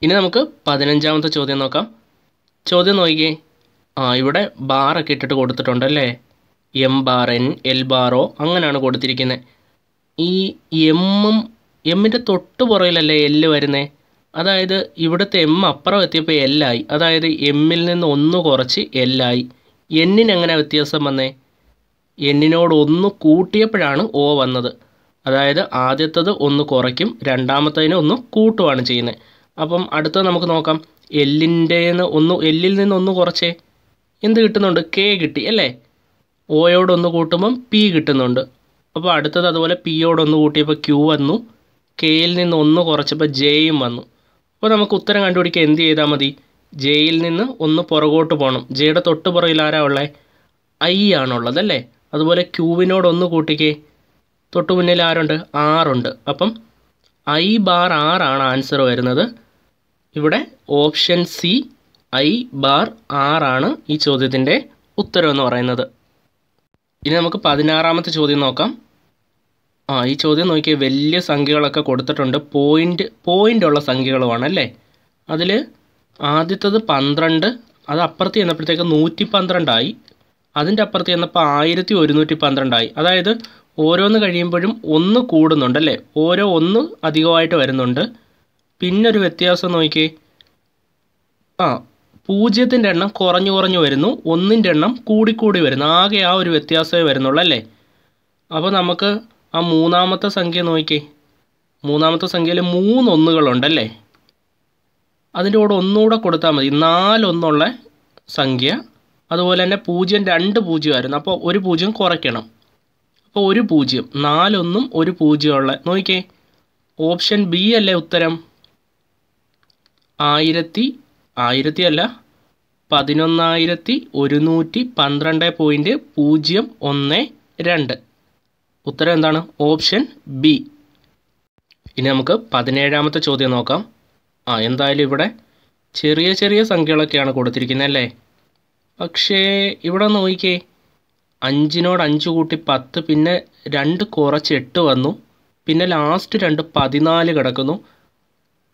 A: ഇനി നമുക്ക് പതിനഞ്ചാമത്തെ ചോദ്യം നോക്കാം ചോദ്യം നോക്കിയേ ആ ഇവിടെ ബാറൊക്കെ ഇട്ടിട്ട് കൊടുത്തിട്ടുണ്ട് അല്ലേ എം ബാർ എൻ എൽ ബാറോ അങ്ങനെയാണ് കൊടുത്തിരിക്കുന്നത് ഈ എമ്മും എമ്മിൻ്റെ തൊട്ട് പുറകിലല്ലേ എല്ല് വരുന്നത് അതായത് ഇവിടുത്തെ എം അപ്പുറം എത്തിയപ്പോൾ എല്ലായി അതായത് എമ്മിൽ നിന്ന് ഒന്ന് കുറച്ച് എല്ലായി എന്നിന് എങ്ങനെ വ്യത്യാസം വന്നേ എന്നിനോട് ഒന്ന് കൂട്ടിയപ്പോഴാണ് ഓ വന്നത് അതായത് ആദ്യത്തത് ഒന്ന് കുറയ്ക്കും രണ്ടാമത്തതിനെ ഒന്ന് കൂട്ടുവാണ് ചെയ്യുന്നത് അപ്പം അടുത്തത് നമുക്ക് നോക്കാം എല്ലിൻ്റെ ഒന്ന് എല്ലിൽ നിന്ന് ഒന്ന് കുറച്ചേ എന്ത് കിട്ടുന്നുണ്ട് കെ കിട്ടി അല്ലേ ഒയോടൊന്ന് കൂട്ടുമ്പം പി കിട്ടുന്നുണ്ട് അപ്പോൾ അടുത്തത് അതുപോലെ പിയോടൊന്ന് കൂട്ടിയപ്പോൾ ക്യൂ വന്നു കെയിൽ നിന്ന് ഒന്ന് കുറച്ചപ്പോൾ ജെയും വന്നു അപ്പോൾ നമുക്ക് ഉത്തരം കണ്ടുപിടിക്കാൻ എന്ത് ചെയ്താൽ മതി ജെയിൽ നിന്ന് ഒന്ന് പുറകോട്ട് പോകണം ജെയുടെ തൊട്ട് പുറകിൽ ആരാ ഉള്ളത് ഐ ആണുള്ളത് അല്ലേ അതുപോലെ ക്യൂവിനോടൊന്ന് കൂട്ടിക്കേ തൊട്ട് മുന്നിൽ ആരുണ്ട് ആറുണ്ട് അപ്പം ഐ ബാർ ആറാണ് ആൻസർ വരുന്നത് ഇവിടെ ഓപ്ഷൻ സി ഐ ബാർ ആറാണ് ഈ ചോദ്യത്തിൻ്റെ ഉത്തരം എന്ന് പറയുന്നത് ഇനി നമുക്ക് പതിനാറാമത്തെ ചോദ്യം നോക്കാം ആ ഈ ചോദ്യം നോക്കിയാൽ വലിയ സംഖ്യകളൊക്കെ കൊടുത്തിട്ടുണ്ട് പോയിൻ്റ് പോയിൻ്റ് ഉള്ള സംഖ്യകളുമാണ് അല്ലേ അതിൽ ആദ്യത്തത് പന്ത്രണ്ട് അത് അപ്പുറത്ത് ചെന്നപ്പോഴത്തേക്ക് നൂറ്റി പന്ത്രണ്ടായി അതിൻ്റെ അപ്പുറത്ത് ചെന്നപ്പോൾ ആയിരത്തി ഒരുന്നൂറ്റി പന്ത്രണ്ടായി അതായത് ഓരോന്ന് കഴിയുമ്പോഴും ഒന്ന് കൂടുന്നുണ്ട് അല്ലേ ഓരോ ഒന്ന് അധികമായിട്ട് വരുന്നുണ്ട് പിന്നൊരു വ്യത്യാസം നോക്കിയേ ആ പൂജ്യത്തിൻ്റെ എണ്ണം കുറഞ്ഞു കുറഞ്ഞു വരുന്നു ഒന്നിൻ്റെ എണ്ണം കൂടിക്കൂടി വരുന്നു ആകെ ആ ഒരു വ്യത്യാസമേ വരുന്നുള്ളൂ അല്ലേ അപ്പോൾ നമുക്ക് ആ മൂന്നാമത്തെ സംഖ്യ നോക്കി മൂന്നാമത്തെ സംഖ്യയിൽ മൂന്ന് അതിൻ്റെ കൂടെ ഒന്നുകൂടെ കൊടുത്താൽ മതി നാലൊന്നുള്ള സംഖ്യ അതുപോലെ തന്നെ പൂജ്യം രണ്ട് പൂജ്യമായിരുന്നു അപ്പോൾ ഒരു പൂജ്യം കുറയ്ക്കണം അപ്പോൾ ഒരു പൂജ്യം നാലൊന്നും ഒരു പൂജ്യമുള്ള നോക്കിക്കേ ഓപ്ഷൻ ബി അല്ലേ ഉത്തരം ആയിരത്തി ആയിരത്തി അല്ല പതിനൊന്നായിരത്തി ഒരുന്നൂറ്റി പന്ത്രണ്ട് പോയിൻറ്റ് പൂജ്യം ഒന്ന് രണ്ട് ഉത്തരം എന്താണ് ഓപ്ഷൻ ബി ഇനി നമുക്ക് പതിനേഴാമത്തെ ചോദ്യം നോക്കാം ആ എന്തായാലും ഇവിടെ ചെറിയ ചെറിയ സംഖ്യകളൊക്കെയാണ് കൊടുത്തിരിക്കുന്നത് അല്ലേ പക്ഷേ ഇവിടെ നോക്കിക്കേ അഞ്ചിനോട് അഞ്ച് കൂട്ടി പത്ത് പിന്നെ രണ്ട് കുറച്ച് എട്ട് വന്നു പിന്നെ ലാസ്റ്റ് രണ്ട് പതിനാല് കിടക്കുന്നു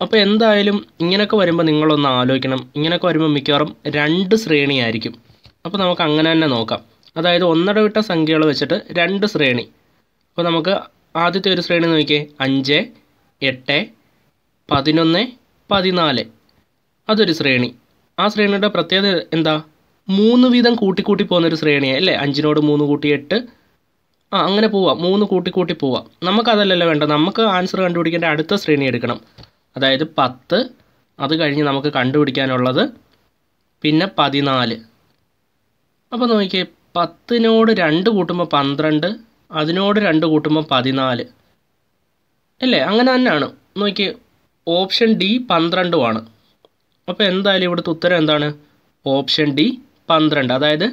A: അപ്പോൾ എന്തായാലും ഇങ്ങനെയൊക്കെ വരുമ്പോൾ നിങ്ങളൊന്ന് ആലോചിക്കണം ഇങ്ങനെയൊക്കെ വരുമ്പോൾ മിക്കവാറും രണ്ട് ശ്രേണി ആയിരിക്കും അപ്പോൾ നമുക്ക് അങ്ങനെ തന്നെ നോക്കാം അതായത് ഒന്നട വിട്ട സംഖ്യകൾ വെച്ചിട്ട് രണ്ട് ശ്രേണി അപ്പോൾ നമുക്ക് ആദ്യത്തെ ഒരു ശ്രേണി നോക്കിയേ അഞ്ച് എട്ട് പതിനൊന്ന് പതിനാല് അതൊരു ശ്രേണി ആ ശ്രേണിയുടെ പ്രത്യേകത എന്താ മൂന്ന് വീതം കൂട്ടിക്കൂട്ടി പോകുന്നൊരു ശ്രേണിയാണ് അല്ലേ അഞ്ചിനോട് മൂന്ന് കൂട്ടി എട്ട് ആ അങ്ങനെ പോവാം മൂന്ന് കൂട്ടിക്കൂട്ടി പോവാം നമുക്കതല്ലല്ലോ വേണ്ട നമുക്ക് ആൻസർ കണ്ടുപിടിക്കേണ്ട അടുത്ത ശ്രേണി എടുക്കണം അതായത് പത്ത് അത് കഴിഞ്ഞ് നമുക്ക് കണ്ടുപിടിക്കാനുള്ളത് പിന്നെ പതിനാല് അപ്പോൾ നോക്കിയേ പത്തിനോട് രണ്ട് കൂട്ടുമ്പോൾ പന്ത്രണ്ട് അതിനോട് രണ്ട് കൂട്ടുമ്പോൾ പതിനാല് അല്ലേ അങ്ങനെ തന്നെയാണ് നോക്കിയേ ഓപ്ഷൻ ഡി പന്ത്രണ്ടുമാണ് അപ്പോൾ എന്തായാലും ഇവിടുത്തെ ഉത്തരം എന്താണ് ഓപ്ഷൻ ഡി പന്ത്രണ്ട് അതായത്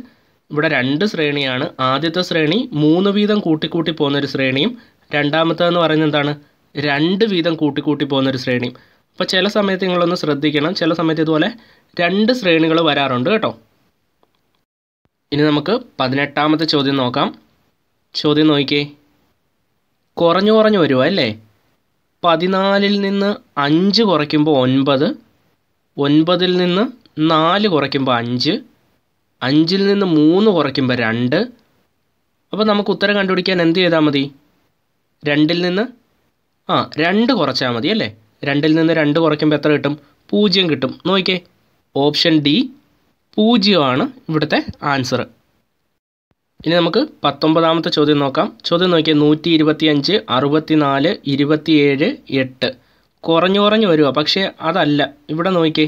A: ഇവിടെ രണ്ട് ശ്രേണിയാണ് ആദ്യത്തെ ശ്രേണി മൂന്ന് വീതം കൂട്ടിക്കൂട്ടി പോകുന്നൊരു ശ്രേണിയും എന്ന് പറയുന്നത് എന്താണ് രണ്ട് വീതം കൂട്ടിക്കൂട്ടി ഒരു ശ്രേണിയും അപ്പോൾ ചില സമയത്ത് നിങ്ങളൊന്ന് ശ്രദ്ധിക്കണം ചില സമയത്ത് ഇതുപോലെ രണ്ട് ശ്രേണികൾ വരാറുണ്ട് കേട്ടോ ഇനി നമുക്ക് പതിനെട്ടാമത്തെ ചോദ്യം നോക്കാം ചോദ്യം നോക്കിക്കേ കുറഞ്ഞു കുറഞ്ഞു വരുമോ അല്ലേ പതിനാലിൽ നിന്ന് അഞ്ച് കുറയ്ക്കുമ്പോൾ ഒൻപത് ഒൻപതിൽ നിന്ന് നാല് കുറയ്ക്കുമ്പോൾ അഞ്ച് അഞ്ചിൽ നിന്ന് മൂന്ന് കുറയ്ക്കുമ്പോൾ രണ്ട് അപ്പോൾ നമുക്ക് ഉത്തരം കണ്ടുപിടിക്കാൻ എന്ത് ചെയ്താൽ മതി രണ്ടിൽ നിന്ന് ആ രണ്ട് കുറച്ചാൽ മതി അല്ലേ രണ്ടിൽ നിന്ന് രണ്ട് കുറയ്ക്കുമ്പോൾ എത്ര കിട്ടും പൂജ്യം കിട്ടും നോക്കിക്കേ ഓപ്ഷൻ ഡി പൂജ്യമാണ് ഇവിടുത്തെ ആൻസർ ഇനി നമുക്ക് പത്തൊമ്പതാമത്തെ ചോദ്യം നോക്കാം ചോദ്യം നോക്കിയാൽ നൂറ്റി ഇരുപത്തി അഞ്ച് ഇരുപത്തി ഏഴ് എട്ട് കുറഞ്ഞു കുറഞ്ഞു വരുക പക്ഷേ അതല്ല ഇവിടെ നോക്കിക്കേ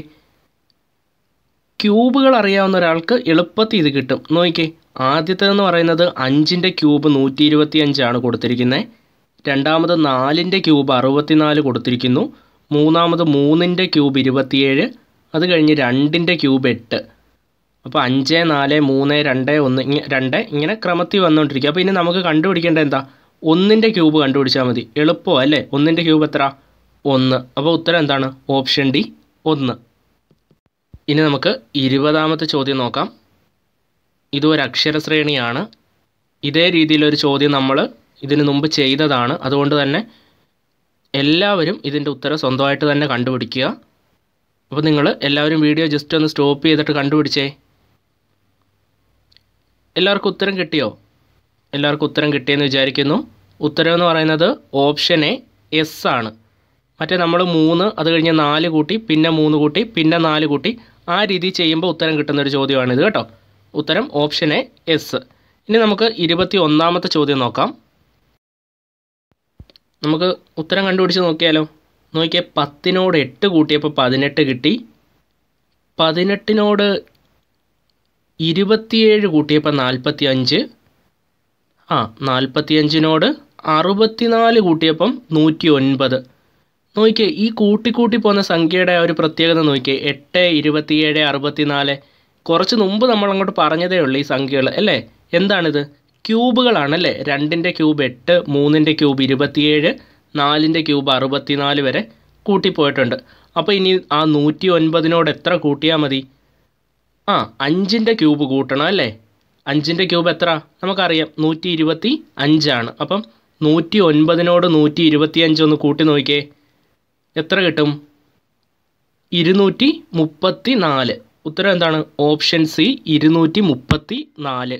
A: ക്യൂബുകൾ അറിയാവുന്ന ഒരാൾക്ക് എളുപ്പത്തിൽ ഇത് കിട്ടും നോക്കിക്കേ ആദ്യത്തേതെന്ന് പറയുന്നത് അഞ്ചിൻ്റെ ക്യൂബ് നൂറ്റി ഇരുപത്തി അഞ്ചാണ് കൊടുത്തിരിക്കുന്നത് രണ്ടാമത് നാലിൻ്റെ ക്യൂബ് അറുപത്തിനാല് കൊടുത്തിരിക്കുന്നു മൂന്നാമത് മൂന്നിൻ്റെ ക്യൂബ് ഇരുപത്തിയേഴ് അത് കഴിഞ്ഞ് രണ്ടിൻ്റെ ക്യൂബ് എട്ട് അപ്പോൾ അഞ്ച് നാല് മൂന്ന് രണ്ട് ഒന്ന് രണ്ട് ഇങ്ങനെ ക്രമത്തിൽ വന്നുകൊണ്ടിരിക്കുക അപ്പോൾ ഇനി നമുക്ക് കണ്ടുപിടിക്കേണ്ട എന്താ ഒന്നിൻ്റെ ക്യൂബ് കണ്ടുപിടിച്ചാൽ മതി എളുപ്പമോ അല്ലേ ഒന്നിൻ്റെ ക്യൂബ് എത്ര ഒന്ന് അപ്പോൾ ഉത്തരം എന്താണ് ഓപ്ഷൻ ഡി ഒന്ന് ഇനി നമുക്ക് ഇരുപതാമത്തെ ചോദ്യം നോക്കാം ഇതൊരു അക്ഷരശ്രേണിയാണ് ഇതേ രീതിയിലൊരു ചോദ്യം നമ്മൾ ഇതിനു മുമ്പ് ചെയ്തതാണ് അതുകൊണ്ട് തന്നെ എല്ലാവരും ഇതിൻ്റെ ഉത്തരം സ്വന്തമായിട്ട് തന്നെ കണ്ടുപിടിക്കുക അപ്പോൾ നിങ്ങൾ എല്ലാവരും വീഡിയോ ജസ്റ്റ് ഒന്ന് സ്റ്റോപ്പ് ചെയ്തിട്ട് കണ്ടുപിടിച്ചേ എല്ലാവർക്കും ഉത്തരം കിട്ടിയോ എല്ലാവർക്കും ഉത്തരം കിട്ടിയെന്ന് വിചാരിക്കുന്നു ഉത്തരം എന്ന് പറയുന്നത് ഓപ്ഷൻ എ എസ് ആണ് മറ്റേ നമ്മൾ മൂന്ന് അത് കഴിഞ്ഞ് നാല് കൂട്ടി പിന്നെ മൂന്ന് കൂട്ടി പിന്നെ നാല് കൂട്ടി ആ രീതി ചെയ്യുമ്പോൾ ഉത്തരം കിട്ടുന്ന ഒരു ചോദ്യമാണിത് കേട്ടോ ഉത്തരം ഓപ്ഷൻ എ എസ് ഇനി നമുക്ക് ഇരുപത്തി ഒന്നാമത്തെ ചോദ്യം നോക്കാം നമുക്ക് ഉത്തരം കണ്ടുപിടിച്ച് നോക്കിയാലോ നോക്കിയാൽ പത്തിനോട് എട്ട് കൂട്ടിയപ്പോൾ പതിനെട്ട് കിട്ടി പതിനെട്ടിനോട് ഇരുപത്തിയേഴ് കൂട്ടിയപ്പോൾ നാൽപ്പത്തി അഞ്ച് ആ നാൽപ്പത്തി നാൽപ്പത്തിയഞ്ചിനോട് അറുപത്തിനാല് കൂട്ടിയപ്പം നൂറ്റി ഒൻപത് നോക്കിയേ ഈ കൂട്ടി കൂട്ടി പോകുന്ന സംഖ്യയുടെ ഒരു പ്രത്യേകത നോക്കിയേ എട്ട് ഇരുപത്തിയേഴ് അറുപത്തിനാല് കുറച്ച് മുമ്പ് നമ്മളങ്ങോട്ട് പറഞ്ഞതേ ഉള്ളൂ ഈ സംഖ്യകൾ അല്ലേ എന്താണിത് ക്യൂബുകളാണ് അല്ലേ രണ്ടിൻ്റെ ക്യൂബ് എട്ട് മൂന്നിൻ്റെ ക്യൂബ് ഇരുപത്തിയേഴ് നാലിൻ്റെ ക്യൂബ് അറുപത്തിനാല് വരെ കൂട്ടിപ്പോയിട്ടുണ്ട് അപ്പോൾ ഇനി ആ നൂറ്റി ഒൻപതിനോട് എത്ര കൂട്ടിയാൽ മതി ആ അഞ്ചിൻ്റെ ക്യൂബ് കൂട്ടണം അല്ലേ അഞ്ചിൻ്റെ ക്യൂബ് എത്ര നമുക്കറിയാം നൂറ്റി ഇരുപത്തി അഞ്ചാണ് അപ്പം നൂറ്റി ഒൻപതിനോട് നൂറ്റി ഇരുപത്തി ഒന്ന് കൂട്ടി നോക്കിയേ എത്ര കിട്ടും ഇരുന്നൂറ്റി മുപ്പത്തി നാല് ഉത്തരം എന്താണ് ഓപ്ഷൻ സി ഇരുന്നൂറ്റി മുപ്പത്തി നാല്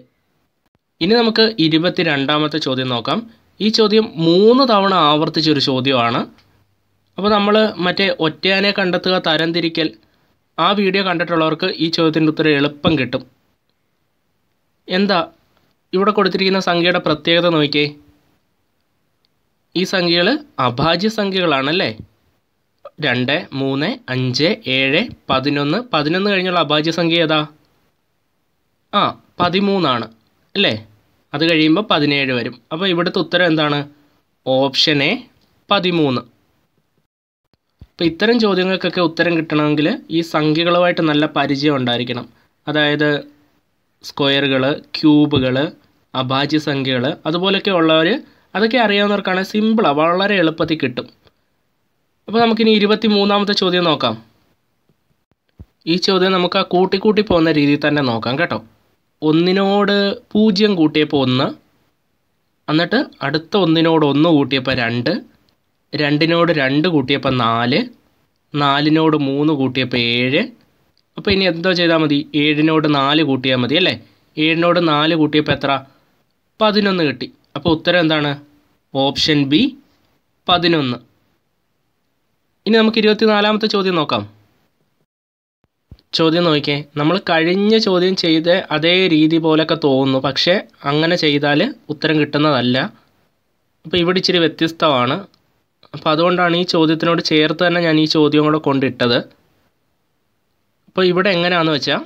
A: ഇനി നമുക്ക് ഇരുപത്തിരണ്ടാമത്തെ ചോദ്യം നോക്കാം ഈ ചോദ്യം മൂന്ന് തവണ ആവർത്തിച്ചൊരു ചോദ്യമാണ് അപ്പോൾ നമ്മൾ മറ്റേ ഒറ്റയാനെ കണ്ടെത്തുക തരംതിരിക്കൽ ആ വീഡിയോ കണ്ടിട്ടുള്ളവർക്ക് ഈ ചോദ്യത്തിൻ്റെ ഉത്തരം എളുപ്പം കിട്ടും എന്താ ഇവിടെ കൊടുത്തിരിക്കുന്ന സംഖ്യയുടെ പ്രത്യേകത നോക്കിയേ ഈ സംഖ്യകൾ അഭാജ്യ സംഖ്യകളാണല്ലേ രണ്ട് മൂന്ന് അഞ്ച് ഏഴ് പതിനൊന്ന് പതിനൊന്ന് കഴിഞ്ഞുള്ള അഭാജ്യ സംഖ്യ ഏതാ ആ പതിമൂന്നാണ് അല്ലേ അത് കഴിയുമ്പോൾ പതിനേഴ് വരും അപ്പോൾ ഇവിടുത്തെ ഉത്തരം എന്താണ് ഓപ്ഷൻ എ പതിമൂന്ന് അപ്പം ഇത്തരം ചോദ്യങ്ങൾക്കൊക്കെ ഉത്തരം കിട്ടണമെങ്കിൽ ഈ സംഖ്യകളുമായിട്ട് നല്ല പരിചയം ഉണ്ടായിരിക്കണം അതായത് സ്ക്വയറുകൾ ക്യൂബുകൾ അഭാജ്യ സംഖ്യകൾ അതുപോലൊക്കെ ഉള്ളവർ അതൊക്കെ അറിയാവുന്നവർക്കാണെങ്കിൽ സിമ്പിളാണ് വളരെ എളുപ്പത്തിൽ കിട്ടും അപ്പോൾ നമുക്കിനി ഇരുപത്തി മൂന്നാമത്തെ ചോദ്യം നോക്കാം ഈ ചോദ്യം നമുക്ക് ആ കൂട്ടിക്കൂട്ടി പോകുന്ന രീതിയിൽ തന്നെ നോക്കാം കേട്ടോ ഒന്നിനോട് പൂജ്യം കൂട്ടിയപ്പോൾ ഒന്ന് എന്നിട്ട് അടുത്ത ഒന്നിനോട് ഒന്ന് കൂട്ടിയപ്പോൾ രണ്ട് രണ്ടിനോട് രണ്ട് കൂട്ടിയപ്പോൾ നാല് നാലിനോട് മൂന്ന് കൂട്ടിയപ്പോൾ ഏഴ് അപ്പോൾ ഇനി എന്തോ ചെയ്താൽ മതി ഏഴിനോട് നാല് കൂട്ടിയാൽ മതി അല്ലേ ഏഴിനോട് നാല് കൂട്ടിയപ്പോൾ എത്ര പതിനൊന്ന് കിട്ടി അപ്പോൾ ഉത്തരം എന്താണ് ഓപ്ഷൻ ബി പതിനൊന്ന് ഇനി നമുക്ക് നാലാമത്തെ ചോദ്യം നോക്കാം ചോദ്യം നോക്കിയേ നമ്മൾ കഴിഞ്ഞ ചോദ്യം ചെയ്ത അതേ രീതി പോലൊക്കെ തോന്നുന്നു പക്ഷേ അങ്ങനെ ചെയ്താൽ ഉത്തരം കിട്ടുന്നതല്ല അപ്പോൾ ഇവിടെ ഇച്ചിരി വ്യത്യസ്തമാണ് അപ്പോൾ അതുകൊണ്ടാണ് ഈ ചോദ്യത്തിനോട് ചേർത്ത് തന്നെ ഞാൻ ഈ ചോദ്യം കൂടെ കൊണ്ടിട്ടത് അപ്പോൾ ഇവിടെ എങ്ങനെയാണെന്ന് വെച്ചാൽ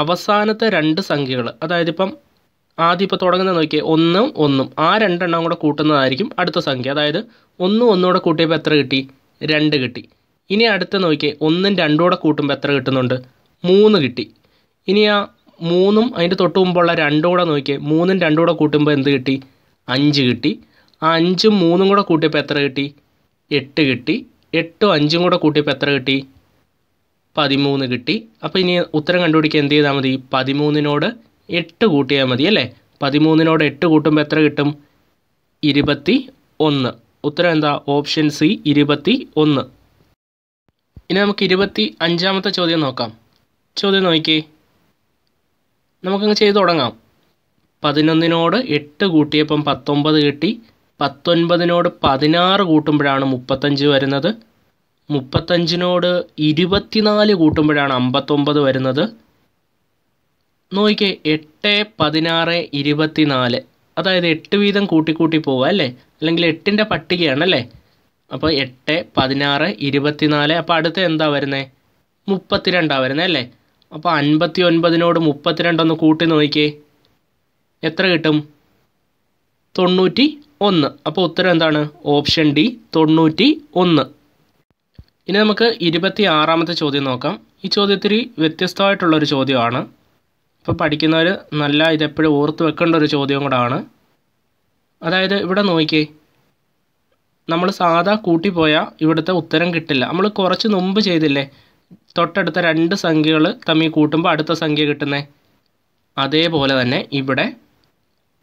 A: അവസാനത്തെ രണ്ട് സംഖ്യകൾ അതായത് ഇപ്പം ആദ്യം ഇപ്പോൾ തുടങ്ങുന്ന നോക്കിയേ ഒന്നും ഒന്നും ആ രണ്ടെണ്ണം കൂടെ കൂട്ടുന്നതായിരിക്കും അടുത്ത സംഖ്യ അതായത് ഒന്നും ഒന്നും കൂടെ കൂട്ടിയപ്പോൾ എത്ര കിട്ടി രണ്ട് കിട്ടി ഇനി അടുത്ത നോക്കിയേ ഒന്നും കൂടെ കൂട്ടുമ്പോൾ എത്ര കിട്ടുന്നുണ്ട് മൂന്ന് കിട്ടി ഇനി ആ മൂന്നും അതിൻ്റെ തൊട്ട് മുമ്പുള്ള രണ്ടും കൂടെ നോക്കിയേ മൂന്നും രണ്ടും കൂടെ കൂട്ടുമ്പോൾ എന്ത് കിട്ടി അഞ്ച് കിട്ടി ആ അഞ്ചും മൂന്നും കൂടെ കൂട്ടിയപ്പോൾ എത്ര കിട്ടി എട്ട് കിട്ടി എട്ടും അഞ്ചും കൂടെ കൂട്ടിയപ്പോൾ എത്ര കിട്ടി പതിമൂന്ന് കിട്ടി അപ്പോൾ ഇനി ഉത്തരം കണ്ടുപിടിക്കുക എന്ത് ചെയ്താൽ മതി പതിമൂന്നിനോട് എട്ട് കൂട്ടിയാൽ മതി അല്ലേ പതിമൂന്നിനോട് എട്ട് കൂട്ടുമ്പോൾ എത്ര കിട്ടും ഇരുപത്തി ഒന്ന് ഉത്തരം എന്താ ഓപ്ഷൻ സി ഇരുപത്തി ഒന്ന് ഇനി നമുക്ക് ഇരുപത്തി അഞ്ചാമത്തെ ചോദ്യം നോക്കാം ചോദ്യം നോക്കിയേ നമുക്കങ്ങ് ചെയ്തു തുടങ്ങാം പതിനൊന്നിനോട് എട്ട് കൂട്ടിയപ്പം പത്തൊമ്പത് കിട്ടി പത്തൊൻപതിനോട് പതിനാറ് കൂട്ടുമ്പോഴാണ് മുപ്പത്തഞ്ച് വരുന്നത് മുപ്പത്തഞ്ചിനോട് ഇരുപത്തിനാല് കൂട്ടുമ്പോഴാണ് അമ്പത്തൊമ്പത് വരുന്നത് നോക്കിക്കേ എട്ട് പതിനാറ് ഇരുപത്തിനാല് അതായത് എട്ട് വീതം കൂട്ടിക്കൂട്ടി പോവുക അല്ലേ അല്ലെങ്കിൽ എട്ടിൻ്റെ പട്ടികയാണല്ലേ അപ്പോൾ എട്ട് പതിനാറ് ഇരുപത്തിനാല് അപ്പോൾ അടുത്ത എന്താ വരുന്നത് മുപ്പത്തിരണ്ടാണ് വരുന്നത് അല്ലേ അപ്പോൾ അൻപത്തി ഒൻപതിനോട് മുപ്പത്തിരണ്ടൊന്ന് കൂട്ടി നോക്കിയേ എത്ര കിട്ടും തൊണ്ണൂറ്റി ഒന്ന് അപ്പോൾ ഉത്തരം എന്താണ് ഓപ്ഷൻ ഡി തൊണ്ണൂറ്റി ഒന്ന് ഇനി നമുക്ക് ഇരുപത്തി ആറാമത്തെ ചോദ്യം നോക്കാം ഈ ചോദ്യത്തിരി വ്യത്യസ്തമായിട്ടുള്ളൊരു ചോദ്യമാണ് അപ്പോൾ പഠിക്കുന്നവർ നല്ല ഇതെപ്പോഴും ഓർത്ത് വെക്കേണ്ട ഒരു ചോദ്യം കൂടാണ് അതായത് ഇവിടെ നോക്കിയേ നമ്മൾ സാധാ കൂട്ടിപ്പോയാൽ ഇവിടുത്തെ ഉത്തരം കിട്ടില്ല നമ്മൾ കുറച്ച് മുമ്പ് ചെയ്തില്ലേ തൊട്ടടുത്ത രണ്ട് സംഖ്യകൾ തമ്മിൽ കൂട്ടുമ്പോൾ അടുത്ത സംഖ്യ കിട്ടുന്നേ അതേപോലെ തന്നെ ഇവിടെ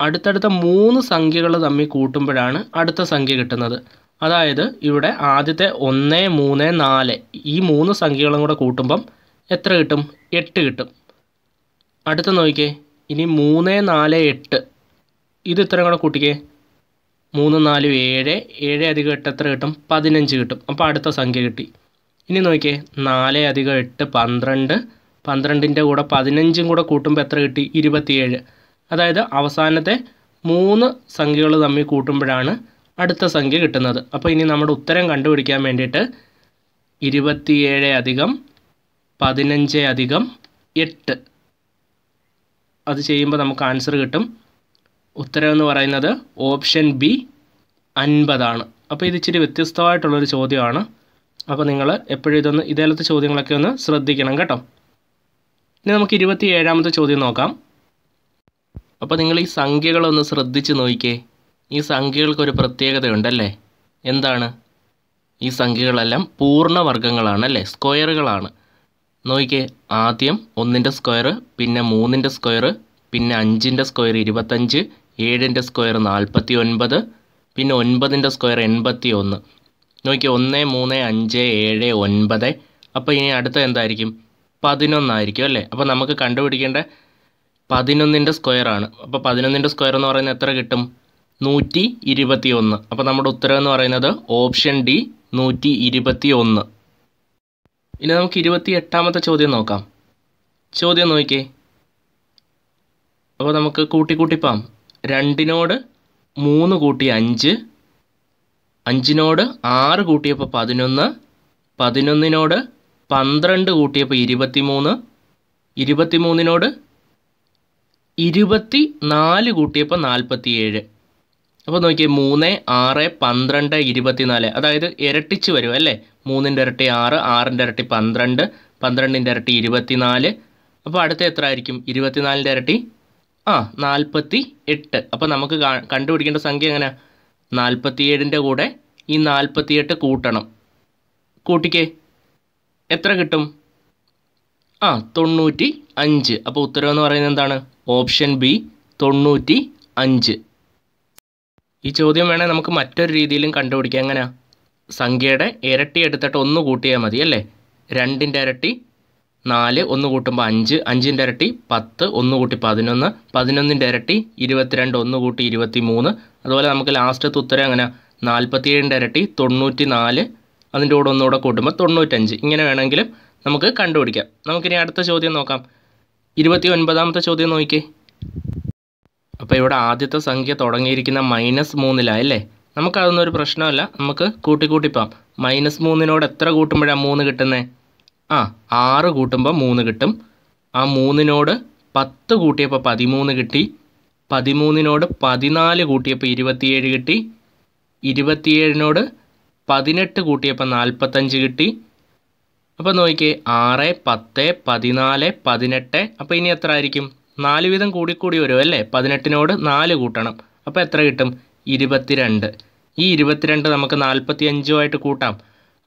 A: അടുത്തടുത്ത മൂന്ന് സംഖ്യകൾ തമ്മിൽ കൂട്ടുമ്പോഴാണ് അടുത്ത സംഖ്യ കിട്ടുന്നത് അതായത് ഇവിടെ ആദ്യത്തെ ഒന്ന് മൂന്ന് നാല് ഈ മൂന്ന് സംഖ്യകളും കൂടെ കൂട്ടുമ്പം എത്ര കിട്ടും എട്ട് കിട്ടും അടുത്ത നോക്കിക്കേ ഇനി മൂന്ന് നാല് എട്ട് ഇത് ഇത്രയും കൂടെ കൂട്ടിക്കേ മൂന്ന് നാല് ഏഴ് ഏഴ് അധികം എട്ട് എത്ര കിട്ടും പതിനഞ്ച് കിട്ടും അപ്പോൾ അടുത്ത സംഖ്യ കിട്ടി ഇനി നോക്കിയേ നാല് അധികം എട്ട് പന്ത്രണ്ട് പന്ത്രണ്ടിൻ്റെ കൂടെ പതിനഞ്ചും കൂടെ കൂട്ടുമ്പോൾ എത്ര കിട്ടി ഇരുപത്തിയേഴ് അതായത് അവസാനത്തെ മൂന്ന് സംഖ്യകൾ തമ്മിൽ കൂട്ടുമ്പോഴാണ് അടുത്ത സംഖ്യ കിട്ടുന്നത് അപ്പോൾ ഇനി നമ്മുടെ ഉത്തരം കണ്ടുപിടിക്കാൻ വേണ്ടിയിട്ട് ഇരുപത്തിയേഴ് അധികം പതിനഞ്ച് അധികം എട്ട് അത് ചെയ്യുമ്പോൾ നമുക്ക് ആൻസർ കിട്ടും എന്ന് പറയുന്നത് ഓപ്ഷൻ ബി അൻപതാണ് അപ്പോൾ ഇത് ഇച്ചിരി വ്യത്യസ്തമായിട്ടുള്ളൊരു ചോദ്യമാണ് അപ്പോൾ നിങ്ങൾ എപ്പോഴും ഇതൊന്ന് ഇതേലത്തെ ചോദ്യങ്ങളൊക്കെ ഒന്ന് ശ്രദ്ധിക്കണം കേട്ടോ ഇനി നമുക്ക് ഇരുപത്തി ഏഴാമത്തെ ചോദ്യം നോക്കാം അപ്പോൾ നിങ്ങൾ ഈ സംഖ്യകളൊന്ന് ശ്രദ്ധിച്ച് നോക്കിക്കേ ഈ സംഖ്യകൾക്കൊരു പ്രത്യേകതയുണ്ടല്ലേ എന്താണ് ഈ സംഖ്യകളെല്ലാം പൂർണ്ണവർഗ്ഗങ്ങളാണ് അല്ലേ സ്ക്വയറുകളാണ് നോക്കിക്കേ ആദ്യം ഒന്നിൻ്റെ സ്ക്വയർ പിന്നെ മൂന്നിൻ്റെ സ്ക്വയർ പിന്നെ അഞ്ചിൻ്റെ സ്ക്വയർ ഇരുപത്തഞ്ച് ഏഴിൻ്റെ സ്ക്വയർ നാൽപ്പത്തി ഒൻപത് പിന്നെ ഒൻപതിൻ്റെ സ്ക്വയർ എൺപത്തി ഒന്ന് നോക്കിയാൽ ഒന്ന് മൂന്ന് അഞ്ച് ഏഴ് ഒൻപത് അപ്പോൾ ഇനി അടുത്ത എന്തായിരിക്കും പതിനൊന്നായിരിക്കും അല്ലേ അപ്പോൾ നമുക്ക് കണ്ടുപിടിക്കേണ്ട പതിനൊന്നിൻ്റെ സ്ക്വയറാണ് അപ്പോൾ പതിനൊന്നിൻ്റെ സ്ക്വയർ എന്ന് പറയുന്നത് എത്ര കിട്ടും നൂറ്റി ഇരുപത്തി ഒന്ന് അപ്പോൾ നമ്മുടെ ഉത്തരം എന്ന് പറയുന്നത് ഓപ്ഷൻ ഡി നൂറ്റി ഇരുപത്തി ഒന്ന് ഇനി നമുക്ക് ഇരുപത്തി എട്ടാമത്തെ ചോദ്യം നോക്കാം ചോദ്യം നോക്കിയേ അപ്പോൾ നമുക്ക് കൂട്ടി രണ്ടിനോട് മൂന്ന് കൂട്ടി അഞ്ച് അഞ്ചിനോട് ആറ് കൂട്ടിയപ്പോൾ പതിനൊന്ന് പതിനൊന്നിനോട് പന്ത്രണ്ട് കൂട്ടിയപ്പോൾ ഇരുപത്തി മൂന്ന് ഇരുപത്തി മൂന്നിനോട് ഇരുപത്തി നാല് കൂട്ടിയപ്പോൾ നാൽപ്പത്തി ഏഴ് അപ്പോൾ നോക്കിയേ മൂന്ന് ആറ് പന്ത്രണ്ട് ഇരുപത്തിനാല് അതായത് ഇരട്ടിച്ച് വരും അല്ലേ മൂന്നിൻ്റെ ഇരട്ടി ആറ് ആറിൻ്റെ ഇരട്ടി പന്ത്രണ്ട് പന്ത്രണ്ടിൻ്റെ ഇരട്ടി ഇരുപത്തിനാല് അപ്പോൾ അടുത്ത എത്ര ആയിരിക്കും ഇരുപത്തിനാലിൻ്റെ ഇരട്ടി ആ നാൽപ്പത്തി എട്ട് അപ്പോൾ നമുക്ക് കണ്ടുപിടിക്കേണ്ട സംഖ്യ എങ്ങനെ നാൽപ്പത്തിയേഴിൻ്റെ കൂടെ ഈ നാൽപ്പത്തിയെട്ട് കൂട്ടണം കൂട്ടിക്കേ എത്ര കിട്ടും ആ തൊണ്ണൂറ്റി അഞ്ച് അപ്പോൾ ഉത്തരം എന്ന് പറയുന്നത് എന്താണ് ഓപ്ഷൻ ബി തൊണ്ണൂറ്റി അഞ്ച് ഈ ചോദ്യം വേണേൽ നമുക്ക് മറ്റൊരു രീതിയിലും കണ്ടുപിടിക്കാം എങ്ങനെയാണ് സംഖ്യയുടെ ഇരട്ടി എടുത്തിട്ട് ഒന്ന് കൂട്ടിയാൽ മതി അല്ലേ രണ്ടിൻ്റെ ഇരട്ടി നാല് ഒന്ന് കൂട്ടുമ്പോൾ അഞ്ച് അഞ്ചിൻ്റെ ഇരട്ടി പത്ത് ഒന്ന് കൂട്ടി പതിനൊന്ന് പതിനൊന്നിൻ്റെ ഇരട്ടി ഇരുപത്തിരണ്ട് ഒന്ന് കൂട്ടി ഇരുപത്തി മൂന്ന് അതുപോലെ നമുക്ക് ലാസ്റ്റത്തെ ഉത്തരം അങ്ങനെ നാൽപ്പത്തിയേഴിൻ്റെ ഇരട്ടി തൊണ്ണൂറ്റി നാല് അതിൻ്റെ കൂടെ ഒന്നുകൂടെ കൂട്ടുമ്പോൾ തൊണ്ണൂറ്റഞ്ച് ഇങ്ങനെ വേണമെങ്കിലും നമുക്ക് കണ്ടുപിടിക്കാം നമുക്കിനി അടുത്ത ചോദ്യം നോക്കാം ഇരുപത്തി ഒൻപതാമത്തെ ചോദ്യം നോക്കിക്കേ അപ്പോൾ ഇവിടെ ആദ്യത്തെ സംഖ്യ തുടങ്ങിയിരിക്കുന്ന മൈനസ് മൂന്നിലായല്ലേ നമുക്കതൊന്നും ഒരു പ്രശ്നമല്ല നമുക്ക് കൂട്ടി മൈനസ് മൂന്നിനോട് എത്ര കൂട്ടുമ്പോഴാണ് മൂന്ന് കിട്ടുന്നത് ആ ആറ് കൂട്ടുമ്പോൾ മൂന്ന് കിട്ടും ആ മൂന്നിനോട് പത്ത് കൂട്ടിയപ്പോൾ പതിമൂന്ന് കിട്ടി പതിമൂന്നിനോട് പതിനാല് കൂട്ടിയപ്പോൾ ഇരുപത്തിയേഴ് കിട്ടി ഇരുപത്തിയേഴിനോട് പതിനെട്ട് കൂട്ടിയപ്പോൾ നാൽപ്പത്തഞ്ച് കിട്ടി അപ്പോൾ നോക്കിയേ ആറ് പത്ത് പതിനാല് പതിനെട്ട് അപ്പോൾ ഇനി എത്ര ആയിരിക്കും നാല് വീതം കൂടിക്കൂടി വരും അല്ലേ പതിനെട്ടിനോട് നാല് കൂട്ടണം അപ്പോൾ എത്ര കിട്ടും ഇരുപത്തിരണ്ട് ഈ ഇരുപത്തിരണ്ട് നമുക്ക് നാൽപ്പത്തി അഞ്ചുമായിട്ട് കൂട്ടാം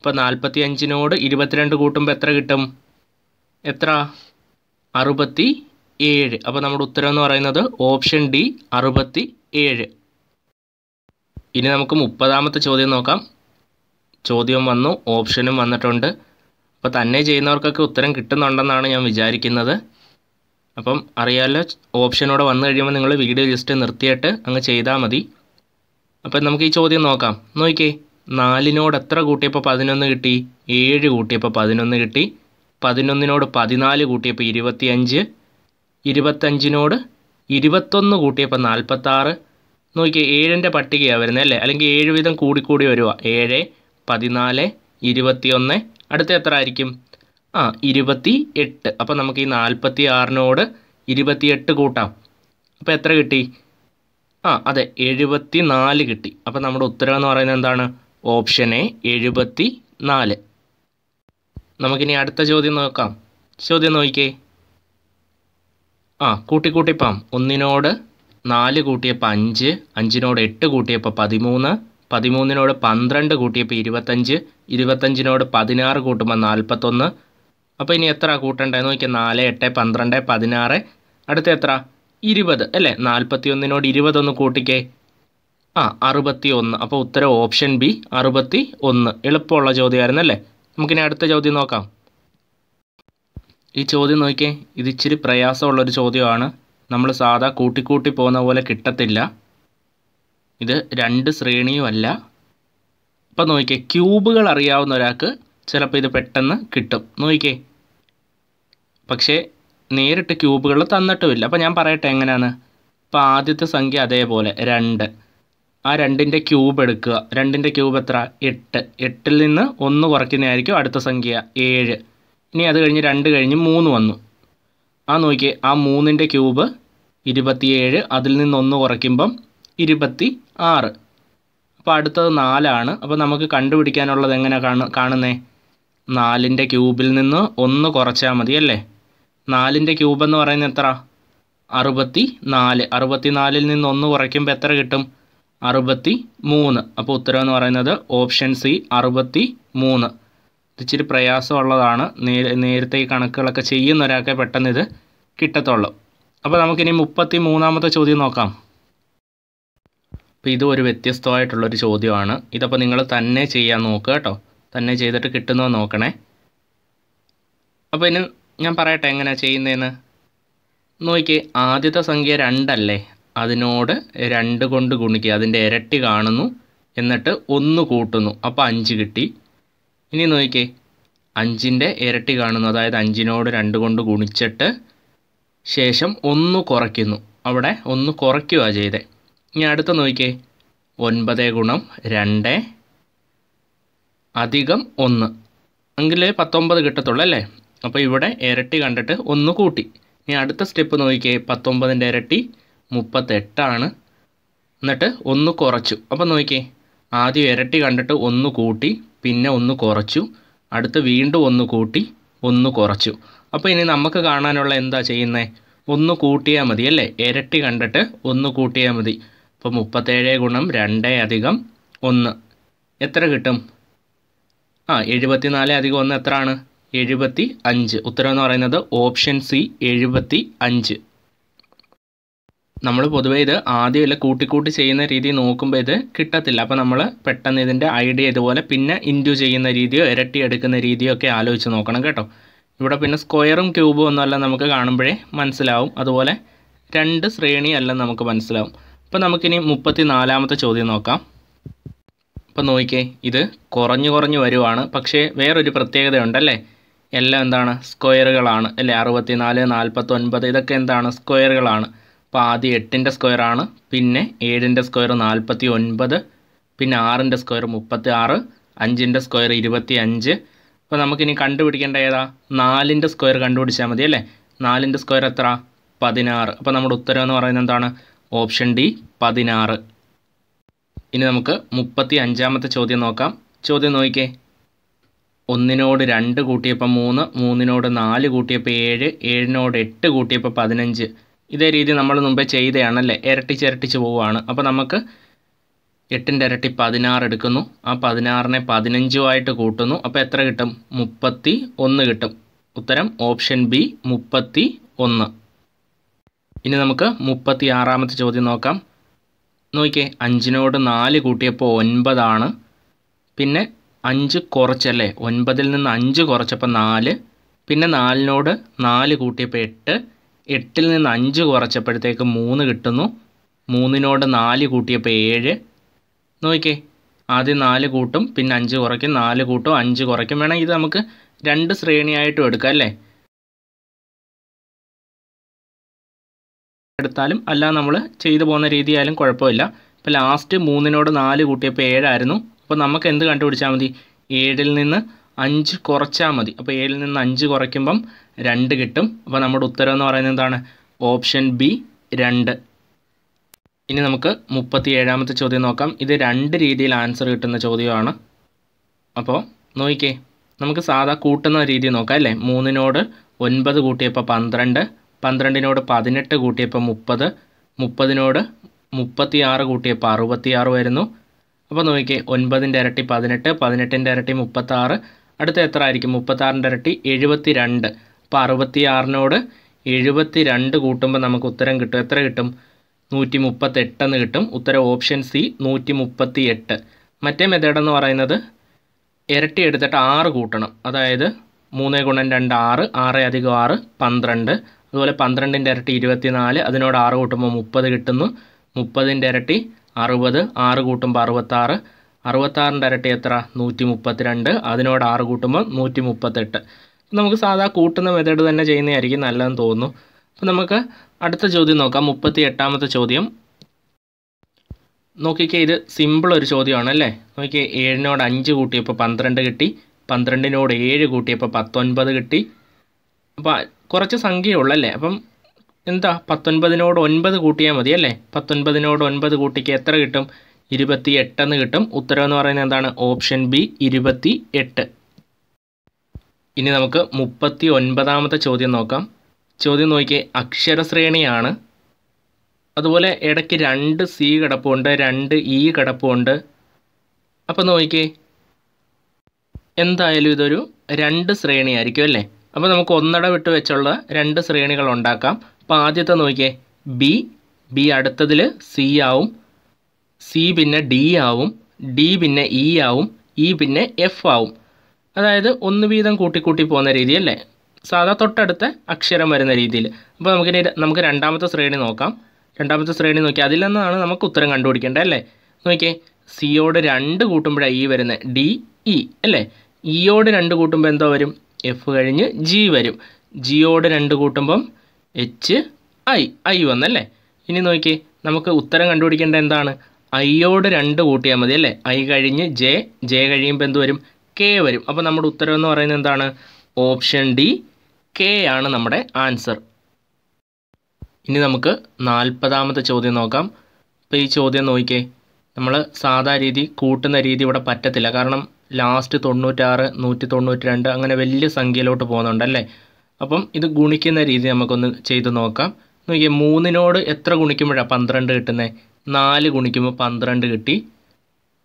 A: അപ്പോൾ നാൽപ്പത്തി അഞ്ചിനോട് ഇരുപത്തിരണ്ട് കൂട്ടുമ്പോൾ എത്ര കിട്ടും എത്ര അറുപത്തി ഏഴ് അപ്പോൾ നമ്മുടെ ഉത്തരം എന്ന് പറയുന്നത് ഓപ്ഷൻ ഡി അറുപത്തി ഏഴ് ഇനി നമുക്ക് മുപ്പതാമത്തെ ചോദ്യം നോക്കാം ചോദ്യം വന്നു ഓപ്ഷനും വന്നിട്ടുണ്ട് അപ്പോൾ തന്നെ ചെയ്യുന്നവർക്കൊക്കെ ഉത്തരം കിട്ടുന്നുണ്ടെന്നാണ് ഞാൻ വിചാരിക്കുന്നത് അപ്പം അറിയാലോ ഓപ്ഷനോടെ വന്നു കഴിയുമ്പോൾ നിങ്ങൾ വീഡിയോ ലിസ്റ്റ് നിർത്തിയിട്ട് അങ്ങ് ചെയ്താൽ മതി അപ്പം നമുക്ക് ഈ ചോദ്യം നോക്കാം നോക്കിക്കേ നാലിനോട് എത്ര കൂട്ടിയപ്പോൾ പതിനൊന്ന് കിട്ടി ഏഴ് കൂട്ടിയപ്പോൾ പതിനൊന്ന് കിട്ടി പതിനൊന്നിനോട് പതിനാല് കൂട്ടിയപ്പോൾ ഇരുപത്തി അഞ്ച് ഇരുപത്തഞ്ചിനോട് ഇരുപത്തൊന്ന് കൂട്ടിയപ്പോൾ നാൽപ്പത്താറ് നോക്കിയാൽ ഏഴിൻ്റെ പട്ടികയാണ് വരുന്നത് അല്ലേ അല്ലെങ്കിൽ ഏഴ് വീതം കൂടിക്കൂടി വരുക ഏഴ് പതിനാല് ഇരുപത്തിയൊന്ന് അടുത്ത എത്ര ആയിരിക്കും ആ ഇരുപത്തി എട്ട് അപ്പോൾ നമുക്ക് ഈ നാൽപ്പത്തി ആറിനോട് ഇരുപത്തിയെട്ട് കൂട്ടാം അപ്പോൾ എത്ര കിട്ടി ആ അതെ എഴുപത്തി നാല് കിട്ടി അപ്പോൾ നമ്മുടെ ഉത്തരം എന്ന് പറയുന്നത് എന്താണ് ഓപ്ഷൻ എ എഴുപത്തി നാല് നമുക്കിനി അടുത്ത ചോദ്യം നോക്കാം ചോദ്യം നോക്കിക്കേ ആ കൂട്ടിക്കൂട്ടിപ്പം ഒന്നിനോട് നാല് കൂട്ടിയപ്പോൾ അഞ്ച് അഞ്ചിനോട് എട്ട് കൂട്ടിയപ്പോൾ പതിമൂന്ന് പതിമൂന്നിനോട് പന്ത്രണ്ട് കൂട്ടിയപ്പോൾ ഇരുപത്തഞ്ച് ഇരുപത്തഞ്ചിനോട് പതിനാറ് കൂട്ടുമ്പോൾ നാൽപ്പത്തൊന്ന് അപ്പോൾ ഇനി എത്ര കൂട്ടേണ്ടത് നോക്കിയാൽ നാല് എട്ട് പന്ത്രണ്ട് പതിനാറ് അടുത്ത എത്ര ഇരുപത് അല്ലേ നാൽപ്പത്തി ഒന്നിനോട് ഇരുപതൊന്ന് കൂട്ടിക്കേ ആ അറുപത്തി ഒന്ന് അപ്പോൾ ഉത്തരം ഓപ്ഷൻ ബി അറുപത്തി ഒന്ന് എളുപ്പമുള്ള ചോദ്യമായിരുന്നു അല്ലേ നമുക്കിനി അടുത്ത ചോദ്യം നോക്കാം ഈ ചോദ്യം നോക്കിയേ ഇത് ഇച്ചിരി പ്രയാസമുള്ളൊരു ചോദ്യമാണ് നമ്മൾ സാധാ കൂട്ടിക്കൂട്ടി പോകുന്ന പോലെ കിട്ടത്തില്ല ഇത് രണ്ട് ശ്രേണിയുമല്ല അപ്പം നോക്കിയേ ക്യൂബുകൾ അറിയാവുന്ന ഒരാൾക്ക് ചിലപ്പോൾ ഇത് പെട്ടെന്ന് കിട്ടും നോക്കിയേ പക്ഷേ നേരിട്ട് ക്യൂബുകൾ തന്നിട്ടുമില്ല അപ്പോൾ ഞാൻ പറയട്ടെ എങ്ങനെയാണ് അപ്പോൾ ആദ്യത്തെ സംഖ്യ അതേപോലെ രണ്ട് ആ രണ്ടിൻ്റെ ക്യൂബ് എടുക്കുക രണ്ടിൻ്റെ ക്യൂബ് എത്ര എട്ട് എട്ടിൽ നിന്ന് ഒന്ന് കുറയ്ക്കുന്നതായിരിക്കും അടുത്ത സംഖ്യ ഏഴ് ഇനി അത് കഴിഞ്ഞ് രണ്ട് കഴിഞ്ഞ് മൂന്ന് വന്നു ആ നോക്കി ആ മൂന്നിൻ്റെ ക്യൂബ് ഇരുപത്തിയേഴ് അതിൽ നിന്ന് ഒന്ന് കുറയ്ക്കുമ്പം ഇരുപത്തി ആറ് അപ്പോൾ അടുത്തത് നാലാണ് അപ്പോൾ നമുക്ക് കണ്ടുപിടിക്കാനുള്ളത് എങ്ങനെ കാണു കാണുന്നേ നാലിൻ്റെ ക്യൂബിൽ നിന്ന് ഒന്ന് കുറച്ചാൽ മതി അല്ലേ നാലിൻ്റെ ക്യൂബ് എന്ന് പറയുന്നത് എത്ര അറുപത്തി നാല് അറുപത്തി നാലിൽ നിന്ന് ഒന്ന് കുറയ്ക്കുമ്പോൾ എത്ര കിട്ടും അറുപത്തി മൂന്ന് അപ്പോൾ ഉത്തരം എന്ന് പറയുന്നത് ഓപ്ഷൻ സി അറുപത്തി മൂന്ന് ഇച്ചിരി പ്രയാസമുള്ളതാണ് നേരത്തെ ഈ കണക്കുകളൊക്കെ ചെയ്യുന്ന ഒരാൾക്ക് പെട്ടെന്ന് ഇത് കിട്ടത്തുള്ളൂ അപ്പോൾ നമുക്കിനി മുപ്പത്തി മൂന്നാമത്തെ ചോദ്യം നോക്കാം അപ്പോൾ ഇത് ഒരു വ്യത്യസ്തമായിട്ടുള്ളൊരു ചോദ്യമാണ് ഇതപ്പോൾ നിങ്ങൾ തന്നെ ചെയ്യാൻ നോക്കുക കേട്ടോ തന്നെ ചെയ്തിട്ട് കിട്ടുന്നോ നോക്കണേ അപ്പോൾ ഇനി ഞാൻ പറയട്ടെ എങ്ങനെയാണ് ചെയ്യുന്നതെന്ന് നോക്കിയേ ആദ്യത്തെ സംഖ്യ രണ്ടല്ലേ അതിനോട് രണ്ട് കൊണ്ട് ഗുണിക്കുക അതിൻ്റെ ഇരട്ടി കാണുന്നു എന്നിട്ട് ഒന്ന് കൂട്ടുന്നു അപ്പോൾ അഞ്ച് കിട്ടി ഇനി നോക്കിക്കേ അഞ്ചിൻ്റെ ഇരട്ടി കാണുന്നു അതായത് അഞ്ചിനോട് രണ്ട് കൊണ്ട് ഗുണിച്ചിട്ട് ശേഷം ഒന്ന് കുറയ്ക്കുന്നു അവിടെ ഒന്ന് കുറയ്ക്കുക ചെയ്തത് ഇനി അടുത്ത് നോക്കിക്കേ ഒൻപത് ഗുണം രണ്ട് അധികം ഒന്ന് എങ്കിൽ പത്തൊമ്പത് കിട്ടത്തുള്ളൂ അല്ലേ അപ്പോൾ ഇവിടെ ഇരട്ടി കണ്ടിട്ട് ഒന്ന് കൂട്ടി ഇനി അടുത്ത സ്റ്റെപ്പ് നോക്കിക്കേ പത്തൊമ്പതിൻ്റെ ഇരട്ടി മുപ്പത്തെട്ടാണ് എന്നിട്ട് ഒന്ന് കുറച്ചു അപ്പം നോക്കിയേ ആദ്യം ഇരട്ടി കണ്ടിട്ട് ഒന്ന് കൂട്ടി പിന്നെ ഒന്ന് കുറച്ചു അടുത്ത് വീണ്ടും ഒന്ന് കൂട്ടി ഒന്ന് കുറച്ചു അപ്പോൾ ഇനി നമുക്ക് കാണാനുള്ള എന്താ ചെയ്യുന്നത് ഒന്ന് കൂട്ടിയാൽ മതി അല്ലേ ഇരട്ടി കണ്ടിട്ട് ഒന്ന് കൂട്ടിയാൽ മതി അപ്പോൾ മുപ്പത്തേഴ് ഗുണം രണ്ട് അധികം ഒന്ന് എത്ര കിട്ടും ആ നാല് അധികം ഒന്ന് എത്രയാണ് എഴുപത്തി അഞ്ച് ഉത്തരം എന്ന് പറയുന്നത് ഓപ്ഷൻ സി എഴുപത്തി അഞ്ച് നമ്മൾ പൊതുവേ ഇത് ആദ്യം ഇല്ല കൂട്ടിക്കൂട്ടി ചെയ്യുന്ന രീതി നോക്കുമ്പോൾ ഇത് കിട്ടത്തില്ല അപ്പോൾ നമ്മൾ പെട്ടെന്ന് ഇതിൻ്റെ ഐഡിയ ഇതുപോലെ പിന്നെ ഇൻറ്റു ചെയ്യുന്ന രീതിയോ ഇരട്ടി എടുക്കുന്ന രീതിയോ ഒക്കെ ആലോചിച്ച് നോക്കണം കേട്ടോ ഇവിടെ പിന്നെ സ്ക്വയറും ക്യൂബും ഒന്നുമല്ല നമുക്ക് കാണുമ്പോഴേ മനസ്സിലാവും അതുപോലെ രണ്ട് ശ്രേണി അല്ല നമുക്ക് മനസ്സിലാവും അപ്പോൾ നമുക്കിനി മുപ്പത്തി നാലാമത്തെ ചോദ്യം നോക്കാം അപ്പോൾ നോക്കിക്കേ ഇത് കുറഞ്ഞു കുറഞ്ഞു വരുവാണ് പക്ഷേ വേറൊരു പ്രത്യേകതയുണ്ടല്ലേ എല്ലാം എന്താണ് സ്ക്വയറുകളാണ് അല്ലേ അറുപത്തി നാല് നാൽപ്പത്തൊൻപത് ഇതൊക്കെ എന്താണ് സ്ക്വയറുകളാണ് അപ്പോൾ ആദ്യം എട്ടിൻ്റെ സ്ക്വയറാണ് പിന്നെ ഏഴിൻ്റെ സ്ക്വയർ നാൽപ്പത്തി ഒൻപത് പിന്നെ ആറിൻ്റെ സ്ക്വയർ മുപ്പത്തി ആറ് അഞ്ചിൻ്റെ സ്ക്വയർ ഇരുപത്തി അഞ്ച് അപ്പോൾ നമുക്കിനി കണ്ടുപിടിക്കേണ്ട ഏതാ നാലിൻ്റെ സ്ക്വയർ കണ്ടുപിടിച്ചാൽ മതി അല്ലേ നാലിൻ്റെ സ്ക്വയർ എത്ര പതിനാറ് അപ്പോൾ നമ്മുടെ ഉത്തരം എന്ന് പറയുന്നത് എന്താണ് ഓപ്ഷൻ ഡി പതിനാറ് ഇനി നമുക്ക് മുപ്പത്തി അഞ്ചാമത്തെ ചോദ്യം നോക്കാം ചോദ്യം നോക്കിക്കേ ഒന്നിനോട് രണ്ട് കൂട്ടിയപ്പോൾ മൂന്ന് മൂന്നിനോട് നാല് കൂട്ടിയപ്പോൾ ഏഴ് ഏഴിനോട് എട്ട് കൂട്ടിയപ്പോൾ പതിനഞ്ച് ഇതേ രീതി നമ്മൾ മുമ്പേ ചെയ്തതാണല്ലേ ഇരട്ടിച്ച് ഇരട്ടിച്ച് പോവുകയാണ് അപ്പോൾ നമുക്ക് എട്ടിൻ്റെ ഇരട്ടി പതിനാറ് എടുക്കുന്നു ആ പതിനാറിനെ പതിനഞ്ചുമായിട്ട് കൂട്ടുന്നു അപ്പോൾ എത്ര കിട്ടും മുപ്പത്തി ഒന്ന് കിട്ടും ഉത്തരം ഓപ്ഷൻ ബി മുപ്പത്തി ഒന്ന് ഇനി നമുക്ക് മുപ്പത്തി ആറാമത്തെ ചോദ്യം നോക്കാം നോക്കിയേ അഞ്ചിനോട് നാല് കൂട്ടിയപ്പോൾ ഒൻപതാണ് പിന്നെ അഞ്ച് കുറച്ചല്ലേ ഒൻപതിൽ നിന്ന് അഞ്ച് കുറച്ചപ്പോൾ നാല് പിന്നെ നാലിനോട് നാല് കൂട്ടിയപ്പോൾ എട്ട് എട്ടിൽ നിന്ന് അഞ്ച് കുറച്ചപ്പോഴത്തേക്ക് മൂന്ന് കിട്ടുന്നു മൂന്നിനോട് നാല് കൂട്ടിയപ്പോൾ ഏഴ് നോക്കിക്കേ ആദ്യം നാല് കൂട്ടും പിന്നെ അഞ്ച് കുറയ്ക്കും നാല് കൂട്ടും അഞ്ച് കുറയ്ക്കും വേണമെങ്കിൽ ഇത് നമുക്ക് രണ്ട് ശ്രേണിയായിട്ടും എടുക്കാം അല്ലേ എടുത്താലും അല്ല നമ്മൾ ചെയ്തു പോകുന്ന രീതിയായാലും കുഴപ്പമില്ല ഇപ്പോൾ ലാസ്റ്റ് മൂന്നിനോട് നാല് കൂട്ടിയപ്പോൾ ഏഴായിരുന്നു അപ്പോൾ നമുക്ക് എന്ത് കണ്ടുപിടിച്ചാൽ മതി ഏഴിൽ നിന്ന് അഞ്ച് കുറച്ചാൽ മതി അപ്പോൾ ഏഴിൽ നിന്ന് അഞ്ച് കുറയ്ക്കുമ്പം രണ്ട് കിട്ടും അപ്പോൾ നമ്മുടെ ഉത്തരം എന്ന് പറയുന്നത് എന്താണ് ഓപ്ഷൻ ബി രണ്ട് ഇനി നമുക്ക് മുപ്പത്തി ഏഴാമത്തെ ചോദ്യം നോക്കാം ഇത് രണ്ട് രീതിയിൽ ആൻസർ കിട്ടുന്ന ചോദ്യമാണ് അപ്പോൾ നോക്കിക്കേ നമുക്ക് സാധാ കൂട്ടുന്ന രീതി നോക്കാം അല്ലേ മൂന്നിനോട് ഒൻപത് കൂട്ടിയപ്പോൾ പന്ത്രണ്ട് പന്ത്രണ്ടിനോട് പതിനെട്ട് കൂട്ടിയപ്പോൾ മുപ്പത് മുപ്പതിനോട് മുപ്പത്തി ആറ് കൂട്ടിയപ്പോൾ അറുപത്തി ആറ് വരുന്നു അപ്പോൾ നോക്കിക്കേ ഒൻപതിൻ്റെ ഇരട്ടി പതിനെട്ട് പതിനെട്ടിൻ്റെ ഇരട്ടി മുപ്പത്താറ് അടുത്ത എത്ര ആയിരിക്കും മുപ്പത്താറിൻ്റെ ഇരട്ടി എഴുപത്തി രണ്ട് അപ്പോൾ അറുപത്തി ആറിനോട് എഴുപത്തി രണ്ട് കൂട്ടുമ്പോൾ നമുക്ക് ഉത്തരം കിട്ടും എത്ര കിട്ടും നൂറ്റി മുപ്പത്തെട്ടെന്ന് കിട്ടും ഉത്തരം ഓപ്ഷൻ സി നൂറ്റി മുപ്പത്തി എട്ട് മറ്റേ മെത്തേഡെന്ന് പറയുന്നത് ഇരട്ടി എടുത്തിട്ട് ആറ് കൂട്ടണം അതായത് മൂന്നേ ഗുണം രണ്ട് ആറ് ആറ് അധികം ആറ് പന്ത്രണ്ട് അതുപോലെ പന്ത്രണ്ടിൻ്റെ ഇരട്ടി ഇരുപത്തി നാല് അതിനോട് ആറ് കൂട്ടുമ്പോൾ മുപ്പത് കിട്ടുന്നു മുപ്പതിൻ്റെ ഇരട്ടി അറുപത് ആറ് കൂട്ടുമ്പോൾ അറുപത്താറ് അറുപത്താറിൻ്റെ ഇരട്ടി എത്ര നൂറ്റി മുപ്പത്തിരണ്ട് അതിനോട് ആറ് കൂട്ടുമ്പോൾ നൂറ്റി മുപ്പത്തെട്ട് നമുക്ക് സാധാ കൂട്ടുന്ന മെത്തേഡ് തന്നെ ചെയ്യുന്നതായിരിക്കും നല്ലതെന്ന് തോന്നുന്നു അപ്പോൾ നമുക്ക് അടുത്ത ചോദ്യം നോക്കാം മുപ്പത്തി എട്ടാമത്തെ ചോദ്യം നോക്കിക്കേ ഇത് സിമ്പിൾ ഒരു ചോദ്യമാണ് അല്ലേ നോക്കിയേ ഏഴിനോട് അഞ്ച് കൂട്ടിയപ്പോൾ പന്ത്രണ്ട് കിട്ടി പന്ത്രണ്ടിനോട് ഏഴ് കൂട്ടിയപ്പോൾ പത്തൊൻപത് കിട്ടി അപ്പോൾ കുറച്ച് സംഖ്യയുള്ളല്ലേ അപ്പം എന്താ പത്തൊൻപതിനോട് ഒൻപത് കൂട്ടിയാൽ മതി അല്ലേ പത്തൊൻപതിനോട് ഒൻപത് കൂട്ടിക്ക് എത്ര കിട്ടും ഇരുപത്തി എട്ടെന്ന് കിട്ടും ഉത്തരവെന്ന് പറയുന്നത് എന്താണ് ഓപ്ഷൻ ബി ഇരുപത്തി എട്ട് ഇനി നമുക്ക് മുപ്പത്തി ഒൻപതാമത്തെ ചോദ്യം നോക്കാം ചോദ്യം നോക്കിയേ അക്ഷരശ്രേണിയാണ് അതുപോലെ ഇടയ്ക്ക് രണ്ട് സി കിടപ്പുണ്ട് രണ്ട് ഇ കിടപ്പുണ്ട് അപ്പോൾ നോക്കിയേ എന്തായാലും ഇതൊരു രണ്ട് ശ്രേണി ആയിരിക്കും അല്ലേ അപ്പോൾ നമുക്ക് ഒന്നട വിട്ട് വെച്ചുള്ള രണ്ട് ശ്രേണികൾ ഉണ്ടാക്കാം അപ്പോൾ ആദ്യത്തെ നോക്കിയേ ബി ബി അടുത്തതിൽ സി ആവും സി പിന്നെ ഡി ആവും ഡി പിന്നെ ഇ ആവും ഇ പിന്നെ എഫ് ആവും അതായത് ഒന്ന് വീതം കൂട്ടിക്കൂട്ടി പോകുന്ന രീതി അല്ലേ സാധാ തൊട്ടടുത്ത അക്ഷരം വരുന്ന രീതിയിൽ അപ്പോൾ നമുക്കിനി നമുക്ക് രണ്ടാമത്തെ ശ്രേണി നോക്കാം രണ്ടാമത്തെ ശ്രേണി നോക്കി അതിൽ നിന്നാണ് നമുക്ക് ഉത്തരം കണ്ടുപിടിക്കേണ്ടത് അല്ലേ നോക്കിയേ സിയോട് രണ്ട് കൂട്ടുമ്പോഴാണ് ഇ വരുന്നത് ഡി ഇ അല്ലേ ഇയോട് രണ്ട് കൂട്ടുമ്പോൾ എന്തോ വരും എഫ് കഴിഞ്ഞ് ജി വരും ജിയോട് രണ്ട് കൂട്ടുമ്പം എച്ച് ഐ ഐ വന്നല്ലേ ഇനി നോക്കിയേ നമുക്ക് ഉത്തരം കണ്ടുപിടിക്കേണ്ട എന്താണ് ഐയോട് രണ്ട് കൂട്ടിയാൽ മതി അല്ലേ ഐ കഴിഞ്ഞ് ജെ ജെ കഴിയുമ്പോൾ എന്ത് വരും കെ വരും അപ്പോൾ നമ്മുടെ ഉത്തരം എന്ന് പറയുന്നത് എന്താണ് ഓപ്ഷൻ ഡി കെ ആണ് നമ്മുടെ ആൻസർ ഇനി നമുക്ക് നാൽപ്പതാമത്തെ ചോദ്യം നോക്കാം അപ്പോൾ ഈ ചോദ്യം നോക്കിക്കേ നമ്മൾ സാധാ രീതി കൂട്ടുന്ന രീതി ഇവിടെ പറ്റത്തില്ല കാരണം ലാസ്റ്റ് തൊണ്ണൂറ്റാറ് നൂറ്റി തൊണ്ണൂറ്റി രണ്ട് അങ്ങനെ വലിയ സംഖ്യയിലോട്ട് പോകുന്നുണ്ട് അല്ലേ അപ്പം ഇത് ഗുണിക്കുന്ന രീതി നമുക്കൊന്ന് ചെയ്ത് നോക്കാം നോക്കിയാൽ മൂന്നിനോട് എത്ര ഗുണിക്കുമ്പോഴാണ് പന്ത്രണ്ട് കിട്ടുന്നത് നാല് ഗുണിക്കുമ്പോൾ പന്ത്രണ്ട് കിട്ടി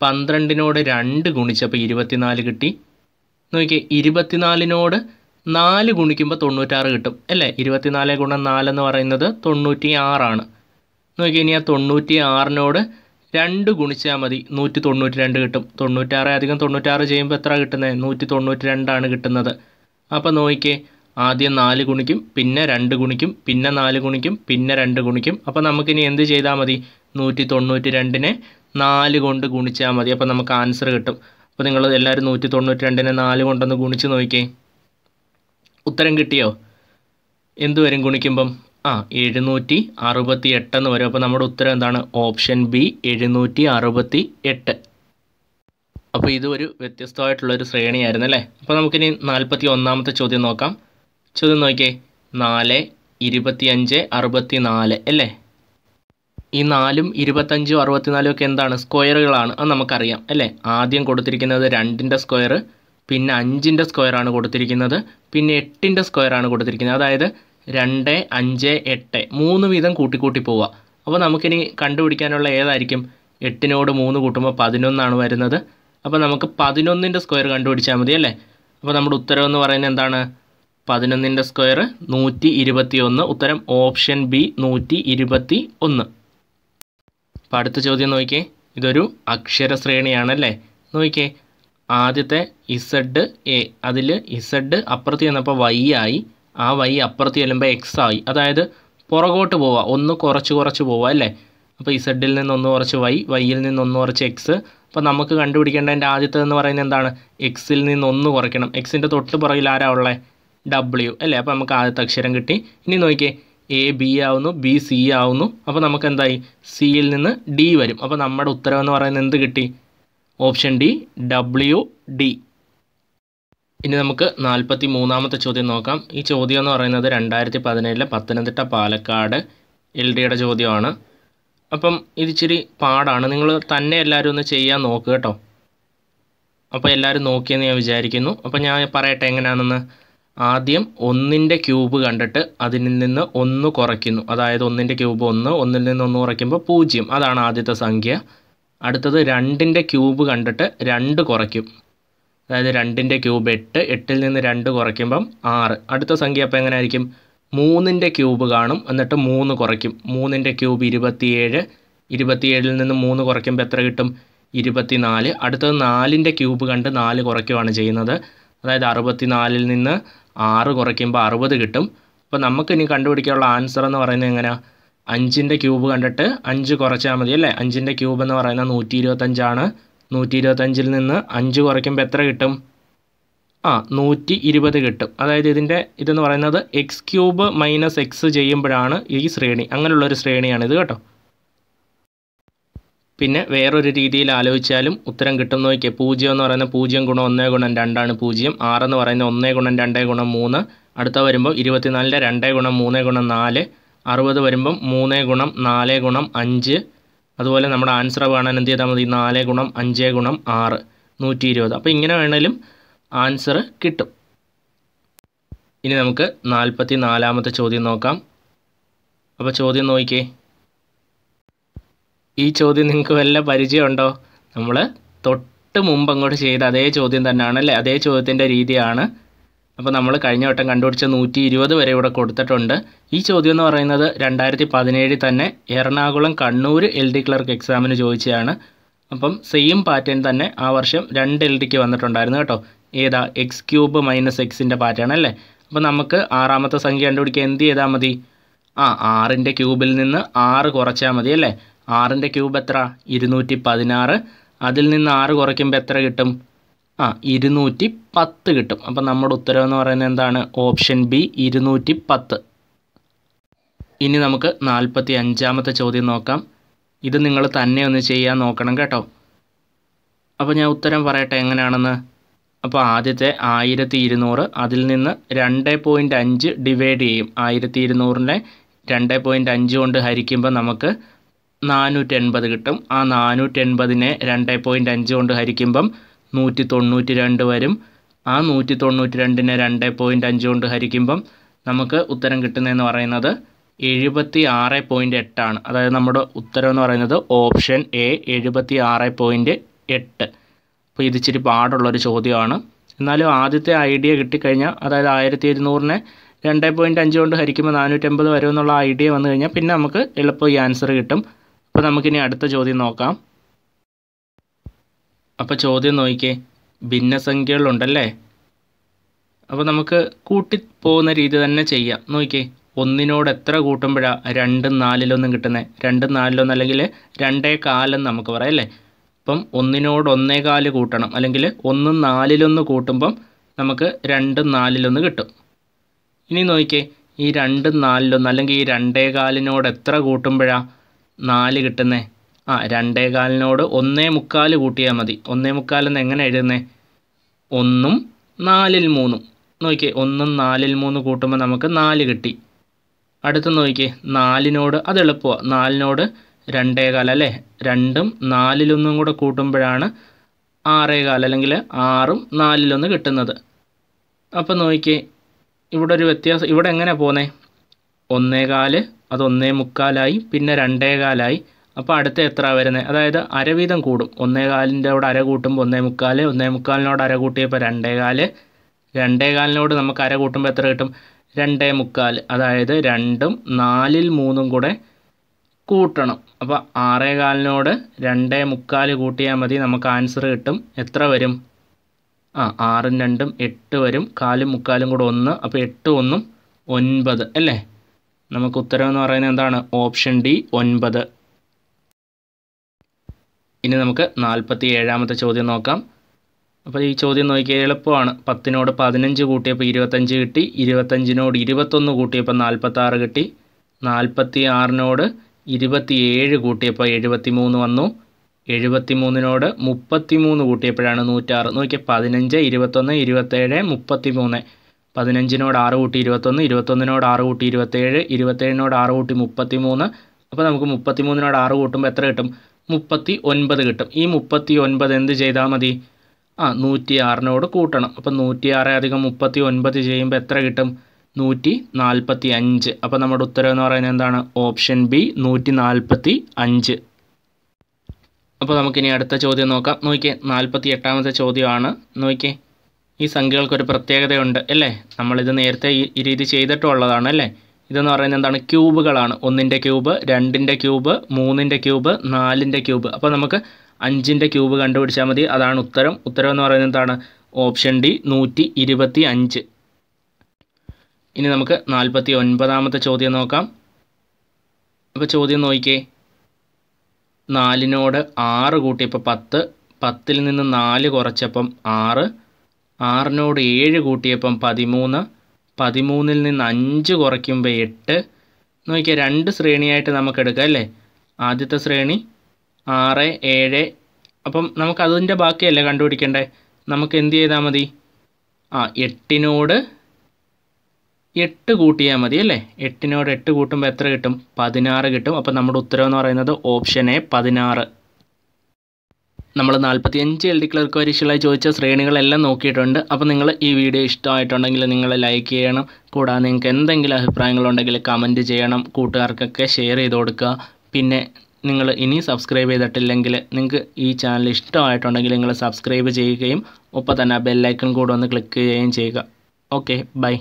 A: പന്ത്രണ്ടിനോട് രണ്ട് ഗുണിച്ചപ്പോൾ ഇരുപത്തിനാല് കിട്ടി നോക്കിയേ ഇരുപത്തിനാലിനോട് നാല് ഗുണിക്കുമ്പോൾ തൊണ്ണൂറ്റാറ് കിട്ടും അല്ലേ ഇരുപത്തിനാല് ഗുണം നാലെന്ന് പറയുന്നത് തൊണ്ണൂറ്റി ആറാണ് നോക്കി ഇനി ആ തൊണ്ണൂറ്റി ആറിനോട് രണ്ട് ഗുണിച്ചാൽ മതി നൂറ്റി തൊണ്ണൂറ്റി രണ്ട് കിട്ടും തൊണ്ണൂറ്റാറ് അധികം തൊണ്ണൂറ്റാറ് ചെയ്യുമ്പോൾ എത്ര കിട്ടുന്നത് നൂറ്റി തൊണ്ണൂറ്റി രണ്ടാണ് കിട്ടുന്നത് അപ്പോൾ നോക്കിക്കേ ആദ്യം നാല് ഗുണിക്കും പിന്നെ രണ്ട് ഗുണിക്കും പിന്നെ നാല് ഗുണിക്കും പിന്നെ രണ്ട് ഗുണിക്കും അപ്പോൾ നമുക്കിനി എന്ത് ചെയ്താൽ മതി നൂറ്റി തൊണ്ണൂറ്റി രണ്ടിനെ നാല് കൊണ്ട് ഗുണിച്ചാൽ മതി അപ്പോൾ നമുക്ക് ആൻസർ കിട്ടും അപ്പോൾ നിങ്ങൾ എല്ലാവരും നൂറ്റി തൊണ്ണൂറ്റി രണ്ടിനെ നാല് കൊണ്ടൊന്ന് ഗുണിച്ച് നോക്കിയേ ഉത്തരം കിട്ടിയോ എന്തുവരും ഗുണിക്കുമ്പം ആ എഴുന്നൂറ്റി അറുപത്തി എട്ടെന്ന് വരും അപ്പോൾ നമ്മുടെ ഉത്തരം എന്താണ് ഓപ്ഷൻ ബി എഴുന്നൂറ്റി അറുപത്തി എട്ട് അപ്പോൾ ഇതൊരു വ്യത്യസ്തമായിട്ടുള്ളൊരു ശ്രേണിയായിരുന്നു അല്ലേ അപ്പോൾ നമുക്കിനി നാൽപ്പത്തി ഒന്നാമത്തെ ചോദ്യം നോക്കാം ചോദ്യം നോക്കിയേ നാല് ഇരുപത്തി അഞ്ച് അറുപത്തി നാല് അല്ലേ ഈ നാലും ഇരുപത്തഞ്ചും അറുപത്തിനാലും ഒക്കെ എന്താണ് സ്ക്വയറുകളാണ് അത് നമുക്കറിയാം അല്ലേ ആദ്യം കൊടുത്തിരിക്കുന്നത് രണ്ടിൻ്റെ സ്ക്വയർ പിന്നെ അഞ്ചിൻ്റെ സ്ക്വയറാണ് കൊടുത്തിരിക്കുന്നത് പിന്നെ എട്ടിൻ്റെ സ്ക്വയറാണ് കൊടുത്തിരിക്കുന്നത് അതായത് രണ്ട് അഞ്ച് എട്ട് മൂന്ന് വീതം കൂട്ടിക്കൂട്ടി പോവുക അപ്പോൾ നമുക്കിനി കണ്ടുപിടിക്കാനുള്ള ഏതായിരിക്കും എട്ടിനോട് മൂന്ന് കൂട്ടുമ്പോൾ പതിനൊന്നാണ് വരുന്നത് അപ്പോൾ നമുക്ക് പതിനൊന്നിൻ്റെ സ്ക്വയർ കണ്ടുപിടിച്ചാൽ മതി അല്ലേ അപ്പോൾ നമ്മുടെ ഉത്തരം എന്ന് പറയുന്നത് എന്താണ് പതിനൊന്നിൻ്റെ സ്ക്വയർ നൂറ്റി ഇരുപത്തി ഒന്ന് ഉത്തരം ഓപ്ഷൻ ബി നൂറ്റി ഇരുപത്തി ഒന്ന് അപ്പോൾ അടുത്ത ചോദ്യം നോക്കിയേ ഇതൊരു അക്ഷര ശ്രേണിയാണല്ലേ നോക്കിയേ ആദ്യത്തെ ഇസഡ് എ അതിൽ ഇസഡ് അപ്പുറത്ത് ചെന്നപ്പോൾ വൈ ആയി ആ വൈ അപ്പുറത്ത് ചെല്ലുമ്പോൾ എക്സ് ആയി അതായത് പുറകോട്ട് പോവാം ഒന്ന് കുറച്ച് കുറച്ച് പോവാം അല്ലേ അപ്പോൾ ഇസഡിൽ നിന്ന് ഒന്ന് കുറച്ച് വൈ വൈയിൽ നിന്ന് ഒന്ന് കുറച്ച് എക്സ് അപ്പോൾ നമുക്ക് കണ്ടുപിടിക്കേണ്ടതിൻ്റെ എന്ന് പറയുന്നത് എന്താണ് എക്സിൽ നിന്ന് ഒന്ന് കുറയ്ക്കണം എക്സിൻ്റെ തൊട്ട് പുറകിൽ ആരാ ഉള്ളത് ഡബ്ല്യു അല്ലേ അപ്പോൾ നമുക്ക് ആദ്യത്തെ അക്ഷരം കിട്ടി ഇനി നോക്കിയേ എ ബി ആവുന്നു ബി സി ആവുന്നു അപ്പോൾ നമുക്ക് എന്തായി സിയിൽ നിന്ന് ഡി വരും അപ്പോൾ നമ്മുടെ ഉത്തരം എന്ന് പറയുന്നത് എന്ത് കിട്ടി ഓപ്ഷൻ ഡി ഡബ്ല്യു ഡി ഇനി നമുക്ക് നാൽപ്പത്തി മൂന്നാമത്തെ ചോദ്യം നോക്കാം ഈ ചോദ്യം എന്ന് പറയുന്നത് രണ്ടായിരത്തി പതിനേഴിലെ പത്തനംതിട്ട പാലക്കാട് എൽ ഡിയുടെ ചോദ്യമാണ് അപ്പം ഇതിച്ചിരി പാടാണ് നിങ്ങൾ തന്നെ എല്ലാവരും ഒന്ന് ചെയ്യാൻ നോക്കുക കേട്ടോ അപ്പോൾ എല്ലാവരും നോക്കിയെന്ന് ഞാൻ വിചാരിക്കുന്നു അപ്പോൾ ഞാൻ പറയട്ടെ എങ്ങനെയാണെന്ന് ആദ്യം ഒന്നിൻ്റെ ക്യൂബ് കണ്ടിട്ട് അതിൽ നിന്ന് ഒന്ന് കുറയ്ക്കുന്നു അതായത് ഒന്നിൻ്റെ ക്യൂബ് ഒന്ന് ഒന്നിൽ നിന്ന് ഒന്ന് കുറയ്ക്കുമ്പോൾ പൂജ്യം അതാണ് ആദ്യത്തെ സംഖ്യ അടുത്തത് രണ്ടിൻ്റെ ക്യൂബ് കണ്ടിട്ട് രണ്ട് കുറയ്ക്കും അതായത് രണ്ടിൻ്റെ ക്യൂബ് എട്ട് എട്ടിൽ നിന്ന് രണ്ട് കുറയ്ക്കുമ്പം ആറ് അടുത്ത സംഖ്യ അപ്പോൾ എങ്ങനെ ആയിരിക്കും മൂന്നിൻ്റെ ക്യൂബ് കാണും എന്നിട്ട് മൂന്ന് കുറയ്ക്കും മൂന്നിൻ്റെ ക്യൂബ് ഇരുപത്തിയേഴ് ഇരുപത്തിയേഴിൽ നിന്ന് മൂന്ന് കുറയ്ക്കുമ്പോൾ എത്ര കിട്ടും നാല് അടുത്തത് നാലിൻ്റെ ക്യൂബ് കണ്ട് നാല് കുറയ്ക്കുകയാണ് ചെയ്യുന്നത് അതായത് നാലിൽ നിന്ന് ആറ് കുറയ്ക്കുമ്പോൾ അറുപത് കിട്ടും അപ്പോൾ നമുക്ക് ഇനി കണ്ടുപിടിക്കാനുള്ള ആൻസർ എന്ന് പറയുന്നത് എങ്ങനെയാണ് അഞ്ചിൻ്റെ ക്യൂബ് കണ്ടിട്ട് അഞ്ച് കുറച്ചാൽ മതി അല്ലേ അഞ്ചിൻ്റെ ക്യൂബ് എന്ന് പറയുന്നത് നൂറ്റി ഇരുപത്തഞ്ചാണ് നൂറ്റി ഇരുപത്തഞ്ചിൽ നിന്ന് അഞ്ച് കുറയ്ക്കുമ്പോൾ എത്ര കിട്ടും ആ നൂറ്റി ഇരുപത് കിട്ടും അതായത് ഇതിൻ്റെ ഇതെന്ന് പറയുന്നത് എക്സ് ക്യൂബ് മൈനസ് എക്സ് ചെയ്യുമ്പോഴാണ് ഈ ശ്രേണി അങ്ങനെയുള്ളൊരു ശ്രേണിയാണിത് കേട്ടോ പിന്നെ വേറൊരു രീതിയിൽ ആലോചിച്ചാലും ഉത്തരം കിട്ടും നോക്കിയാൽ പൂജ്യം എന്ന് പറയുന്ന പൂജ്യം ഗുണം ഒന്നേ ഗുണം രണ്ടാണ് പൂജ്യം ആറ് എന്ന് പറയുന്ന ഒന്നേ ഗുണം രണ്ടേ ഗുണം മൂന്ന് അടുത്ത വരുമ്പോൾ ഇരുപത്തിനാലിൻ്റെ രണ്ടേ ഗുണം മൂന്നേ ഗുണം നാല് അറുപത് വരുമ്പം മൂന്നേ ഗുണം നാലേ ഗുണം അഞ്ച് അതുപോലെ നമ്മുടെ ആൻസർ വേണം എന്ത് ചെയ്താൽ മതി നാലേ ഗുണം അഞ്ചേ ഗുണം ആറ് നൂറ്റി ഇരുപത് അപ്പോൾ ഇങ്ങനെ വേണേലും ആൻസർ കിട്ടും ഇനി നമുക്ക് നാൽപ്പത്തി നാലാമത്തെ ചോദ്യം നോക്കാം അപ്പോൾ ചോദ്യം നോക്കിയേ ഈ ചോദ്യം നിങ്ങൾക്ക് വല്ല പരിചയമുണ്ടോ നമ്മൾ തൊട്ട് മുമ്പ് അങ്ങോട്ട് ചെയ്ത അതേ ചോദ്യം തന്നെയാണ് അല്ലേ അതേ ചോദ്യത്തിൻ്റെ രീതിയാണ് അപ്പോൾ നമ്മൾ കഴിഞ്ഞ വട്ടം കണ്ടുപിടിച്ച നൂറ്റി ഇരുപത് വരെ ഇവിടെ കൊടുത്തിട്ടുണ്ട് ഈ ചോദ്യം എന്ന് പറയുന്നത് രണ്ടായിരത്തി പതിനേഴിൽ തന്നെ എറണാകുളം കണ്ണൂർ എൽ ഡി ക്ലർക്ക് എക്സാമിന് ചോദിച്ചതാണ് അപ്പം സെയിം പാറ്റേൺ തന്നെ ആ വർഷം രണ്ട് എൽ ഡിക്ക് വന്നിട്ടുണ്ടായിരുന്നു കേട്ടോ ഏതാ എക്സ് ക്യൂബ് മൈനസ് എക്സിൻ്റെ പാറ്റേൺ അല്ലേ അപ്പോൾ നമുക്ക് ആറാമത്തെ സംഖ്യ കണ്ടുപിടിക്കുക എന്ത് ചെയ്താൽ മതി ആ ആറിൻ്റെ ക്യൂബിൽ നിന്ന് ആറ് കുറച്ചാൽ മതി അല്ലേ ആറിൻ്റെ ക്യൂബ് എത്ര ഇരുന്നൂറ്റി പതിനാറ് അതിൽ നിന്ന് ആറ് കുറയ്ക്കുമ്പോൾ എത്ര കിട്ടും ആ ഇരുന്നൂറ്റി പത്ത് കിട്ടും അപ്പം നമ്മുടെ ഉത്തരവെന്ന് പറയുന്നത് എന്താണ് ഓപ്ഷൻ ബി ഇരുന്നൂറ്റി പത്ത് ഇനി നമുക്ക് നാൽപ്പത്തി അഞ്ചാമത്തെ ചോദ്യം നോക്കാം ഇത് നിങ്ങൾ തന്നെ ഒന്ന് ചെയ്യാൻ നോക്കണം കേട്ടോ അപ്പോൾ ഞാൻ ഉത്തരം പറയട്ടെ എങ്ങനെയാണെന്ന് അപ്പോൾ ആദ്യത്തെ ആയിരത്തി ഇരുന്നൂറ് അതിൽ നിന്ന് രണ്ട് പോയിൻറ്റ് അഞ്ച് ഡിവൈഡ് ചെയ്യും ആയിരത്തി ഇരുന്നൂറിനെ രണ്ട് പോയിൻറ്റ് അഞ്ച് കൊണ്ട് ഹരിക്കുമ്പോൾ നമുക്ക് നാനൂറ്റെൺപത് കിട്ടും ആ നാനൂറ്റെൺപതിനെ രണ്ട് പോയിൻറ്റ് അഞ്ച് കൊണ്ട് ഹരിക്കുമ്പം നൂറ്റി തൊണ്ണൂറ്റി രണ്ട് വരും ആ നൂറ്റി തൊണ്ണൂറ്റി രണ്ടിനെ രണ്ട് പോയിൻറ്റ് അഞ്ച് കൊണ്ട് ഹരിക്കുമ്പം നമുക്ക് ഉത്തരം കിട്ടുന്നതെന്ന് പറയുന്നത് എഴുപത്തി ആറ് പോയിൻ്റ് എട്ടാണ് അതായത് നമ്മുടെ ഉത്തരം എന്ന് പറയുന്നത് ഓപ്ഷൻ എ എഴുപത്തി ആറ് പോയിൻറ്റ് എട്ട് അപ്പോൾ ഇത് ഇച്ചിരി പാടുള്ളൊരു ചോദ്യമാണ് എന്നാലും ആദ്യത്തെ ഐഡിയ കിട്ടിക്കഴിഞ്ഞാൽ അതായത് ആയിരത്തി ഇരുന്നൂറിനെ രണ്ട് പോയിൻറ്റ് അഞ്ച് കൊണ്ട് ഹരിക്കുമ്പോൾ നാനൂറ്റമ്പത് വരുമെന്നുള്ള ഐഡിയ വന്നു കഴിഞ്ഞാൽ പിന്നെ നമുക്ക് എളുപ്പം ഈ ആൻസർ കിട്ടും അപ്പോൾ നമുക്കിനി അടുത്ത ചോദ്യം നോക്കാം അപ്പോൾ ചോദ്യം നോക്കിക്കേ ഭിന്നസംഖ്യകളുണ്ടല്ലേ അപ്പോൾ നമുക്ക് കൂട്ടി പോകുന്ന രീതി തന്നെ ചെയ്യാം നോക്കിക്കേ ഒന്നിനോട് എത്ര കൂട്ടുമ്പോഴാണ് രണ്ടും നാലിലൊന്നും കിട്ടുന്നത് രണ്ടും നാലിലൊന്നും അല്ലെങ്കിൽ രണ്ടേ കാലെന്ന് നമുക്ക് പറയാം അല്ലേ അപ്പം ഒന്നിനോട് ഒന്നേ കാല് കൂട്ടണം അല്ലെങ്കിൽ ഒന്നും നാലിലൊന്ന് കൂട്ടുമ്പം നമുക്ക് രണ്ടും നാലിലൊന്ന് കിട്ടും ഇനി നോക്കിക്കേ ഈ രണ്ടും നാലിലൊന്ന് അല്ലെങ്കിൽ ഈ രണ്ടേ കാലിനോട് എത്ര കൂട്ടുമ്പോഴാണ് നാല് കിട്ടുന്നേ ആ രണ്ടേ കാലിനോട് ഒന്നേ മുക്കാൽ കൂട്ടിയാൽ മതി ഒന്നേ മുക്കാൽ എന്ന് എങ്ങനെ എഴുതുന്നത് ഒന്നും നാലിൽ മൂന്നും നോക്കിയേ ഒന്നും നാലിൽ മൂന്ന് കൂട്ടുമ്പോൾ നമുക്ക് നാല് കിട്ടി അടുത്ത് നോക്കിയേ നാലിനോട് അത് എളുപ്പമാണ് നാലിനോട് രണ്ടേ കാല അല്ലേ രണ്ടും നാലിലൊന്നും കൂടെ കൂട്ടുമ്പോഴാണ് ആറേ കാല അല്ലെങ്കിൽ ആറും നാലിലൊന്ന് കിട്ടുന്നത് അപ്പോൾ നോക്കിയേ ഇവിടെ ഒരു വ്യത്യാസം ഇവിടെ എങ്ങനെയാണ് പോകുന്നത് ഒന്നേ കാല് അത് ഒന്നേ മുക്കാലായി പിന്നെ രണ്ടേകാലായി അപ്പോൾ അടുത്ത എത്ര വരുന്നത് അതായത് അരവീതം കൂടും ഒന്നേ കാലിൻ്റെ അവിടെ അര കൂട്ടുമ്പോൾ ഒന്നേ മുക്കാൽ ഒന്നേ മുക്കാലിനോട് അര കൂട്ടിയപ്പോൾ രണ്ടേകാൽ രണ്ടേകാലിനോട് നമുക്ക് അര കൂട്ടുമ്പോൾ എത്ര കിട്ടും രണ്ടേ മുക്കാൽ അതായത് രണ്ടും നാലിൽ മൂന്നും കൂടെ കൂട്ടണം അപ്പോൾ ആറേകാലിനോട് രണ്ടേ മുക്കാൽ കൂട്ടിയാൽ മതി നമുക്ക് ആൻസർ കിട്ടും എത്ര വരും ആ ആറും രണ്ടും എട്ട് വരും കാലും മുക്കാലും കൂടെ ഒന്ന് അപ്പോൾ എട്ട് ഒന്നും ഒൻപത് അല്ലേ നമുക്ക് ഉത്തരവെന്ന് പറയുന്നത് എന്താണ് ഓപ്ഷൻ ഡി ഒൻപത് ഇനി നമുക്ക് നാൽപ്പത്തി ഏഴാമത്തെ ചോദ്യം നോക്കാം അപ്പോൾ ഈ ചോദ്യം നോക്കിയാൽ എളുപ്പമാണ് പത്തിനോട് പതിനഞ്ച് കൂട്ടിയപ്പോൾ ഇരുപത്തഞ്ച് കിട്ടി ഇരുപത്തഞ്ചിനോട് ഇരുപത്തൊന്ന് കൂട്ടിയപ്പോൾ നാൽപ്പത്തി ആറ് കിട്ടി നാൽപ്പത്തി ആറിനോട് ഇരുപത്തി ഏഴ് കൂട്ടിയപ്പോൾ എഴുപത്തി മൂന്ന് വന്നു എഴുപത്തി മൂന്നിനോട് മുപ്പത്തി മൂന്ന് കൂട്ടിയപ്പോഴാണ് നൂറ്റാറ് നോക്കിയാൽ പതിനഞ്ച് ഇരുപത്തൊന്ന് ഇരുപത്തേഴ് മുപ്പത്തി മൂന്ന് പതിനഞ്ചിനോട് ആറ് കൂട്ടി ഇരുപത്തൊന്ന് ഇരുപത്തൊന്നിനോട് ആറ് കൂട്ടി ഇരുപത്തേഴ് ഇരുപത്തേഴിനോട് ആറ് കൂട്ടി മുപ്പത്തി മൂന്ന് അപ്പോൾ നമുക്ക് മുപ്പത്തി മൂന്നിനോട് ആറ് കൂട്ടുമ്പോൾ എത്ര കിട്ടും മുപ്പത്തി ഒൻപത് കിട്ടും ഈ മുപ്പത്തി ഒൻപത് എന്ത് ചെയ്താൽ മതി ആ നൂറ്റി ആറിനോട് കൂട്ടണം അപ്പം നൂറ്റി ആറ് അധികം മുപ്പത്തി ഒൻപത് ചെയ്യുമ്പോൾ എത്ര കിട്ടും നൂറ്റി നാൽപ്പത്തി അഞ്ച് അപ്പോൾ നമ്മുടെ ഉത്തരം എന്ന് പറയുന്നത് എന്താണ് ഓപ്ഷൻ ബി നൂറ്റി നാൽപ്പത്തി അഞ്ച് അപ്പോൾ നമുക്കിനി അടുത്ത ചോദ്യം നോക്കാം നോക്കിയേ നാൽപ്പത്തി എട്ടാമത്തെ ചോദ്യമാണ് നോക്കിയേ ഈ സംഖ്യകൾക്കൊരു പ്രത്യേകതയുണ്ട് അല്ലേ നമ്മളിത് നേരത്തെ ഈ രീതി ചെയ്തിട്ടുള്ളതാണ് അല്ലേ ഇതെന്ന് പറയുന്നത് എന്താണ് ക്യൂബുകളാണ് ഒന്നിൻ്റെ ക്യൂബ് രണ്ടിൻ്റെ ക്യൂബ് മൂന്നിൻ്റെ ക്യൂബ് നാലിൻ്റെ ക്യൂബ് അപ്പോൾ നമുക്ക് അഞ്ചിൻ്റെ ക്യൂബ് കണ്ടുപിടിച്ചാൽ മതി അതാണ് ഉത്തരം ഉത്തരം എന്ന് പറയുന്നത് എന്താണ് ഓപ്ഷൻ ഡി നൂറ്റി ഇരുപത്തി അഞ്ച് ഇനി നമുക്ക് നാൽപ്പത്തി ഒൻപതാമത്തെ ചോദ്യം നോക്കാം അപ്പോൾ ചോദ്യം നോക്കിക്കേ നാലിനോട് ആറ് കൂട്ടിയപ്പോൾ പത്ത് പത്തിൽ നിന്ന് നാല് കുറച്ചപ്പം ആറ് ആറിനോട് ഏഴ് കൂട്ടിയപ്പം പതിമൂന്ന് പതിമൂന്നിൽ നിന്ന് അഞ്ച് കുറയ്ക്കുമ്പോൾ എട്ട് നോക്കിയാൽ രണ്ട് ശ്രേണിയായിട്ട് നമുക്കെടുക്കാം അല്ലേ ആദ്യത്തെ ശ്രേണി ആറ് ഏഴ് അപ്പം നമുക്ക് അതിൻ്റെ ബാക്കിയല്ലേ കണ്ടുപിടിക്കേണ്ടേ നമുക്ക് എന്ത് ചെയ്താൽ മതി ആ എട്ടിനോട് എട്ട് കൂട്ടിയാൽ മതി അല്ലേ എട്ടിനോട് എട്ട് കൂട്ടുമ്പോൾ എത്ര കിട്ടും പതിനാറ് കിട്ടും അപ്പോൾ നമ്മുടെ ഉത്തരം എന്ന് പറയുന്നത് ഓപ്ഷൻ എ പതിനാറ് നമ്മൾ നാൽപ്പത്തിയഞ്ച് എൽ ഡി ക്ലർക്ക് പരീക്ഷകളായി ചോദിച്ച ശ്രേണികളെല്ലാം നോക്കിയിട്ടുണ്ട് അപ്പോൾ നിങ്ങൾ ഈ വീഡിയോ ഇഷ്ടമായിട്ടുണ്ടെങ്കിൽ നിങ്ങൾ ലൈക്ക് ചെയ്യണം കൂടാതെ നിങ്ങൾക്ക് എന്തെങ്കിലും അഭിപ്രായങ്ങളുണ്ടെങ്കിൽ കമൻറ്റ് ചെയ്യണം കൂട്ടുകാർക്കൊക്കെ ഷെയർ ചെയ്ത് കൊടുക്കുക പിന്നെ നിങ്ങൾ ഇനി സബ്സ്ക്രൈബ് ചെയ്തിട്ടില്ലെങ്കിൽ നിങ്ങൾക്ക് ഈ ചാനൽ ഇഷ്ടമായിട്ടുണ്ടെങ്കിൽ നിങ്ങൾ സബ്സ്ക്രൈബ് ചെയ്യുകയും ഒപ്പം തന്നെ ബെല്ലൈക്കൺ കൂടെ ഒന്ന് ക്ലിക്ക് ചെയ്യുകയും ചെയ്യുക ഓക്കെ ബൈ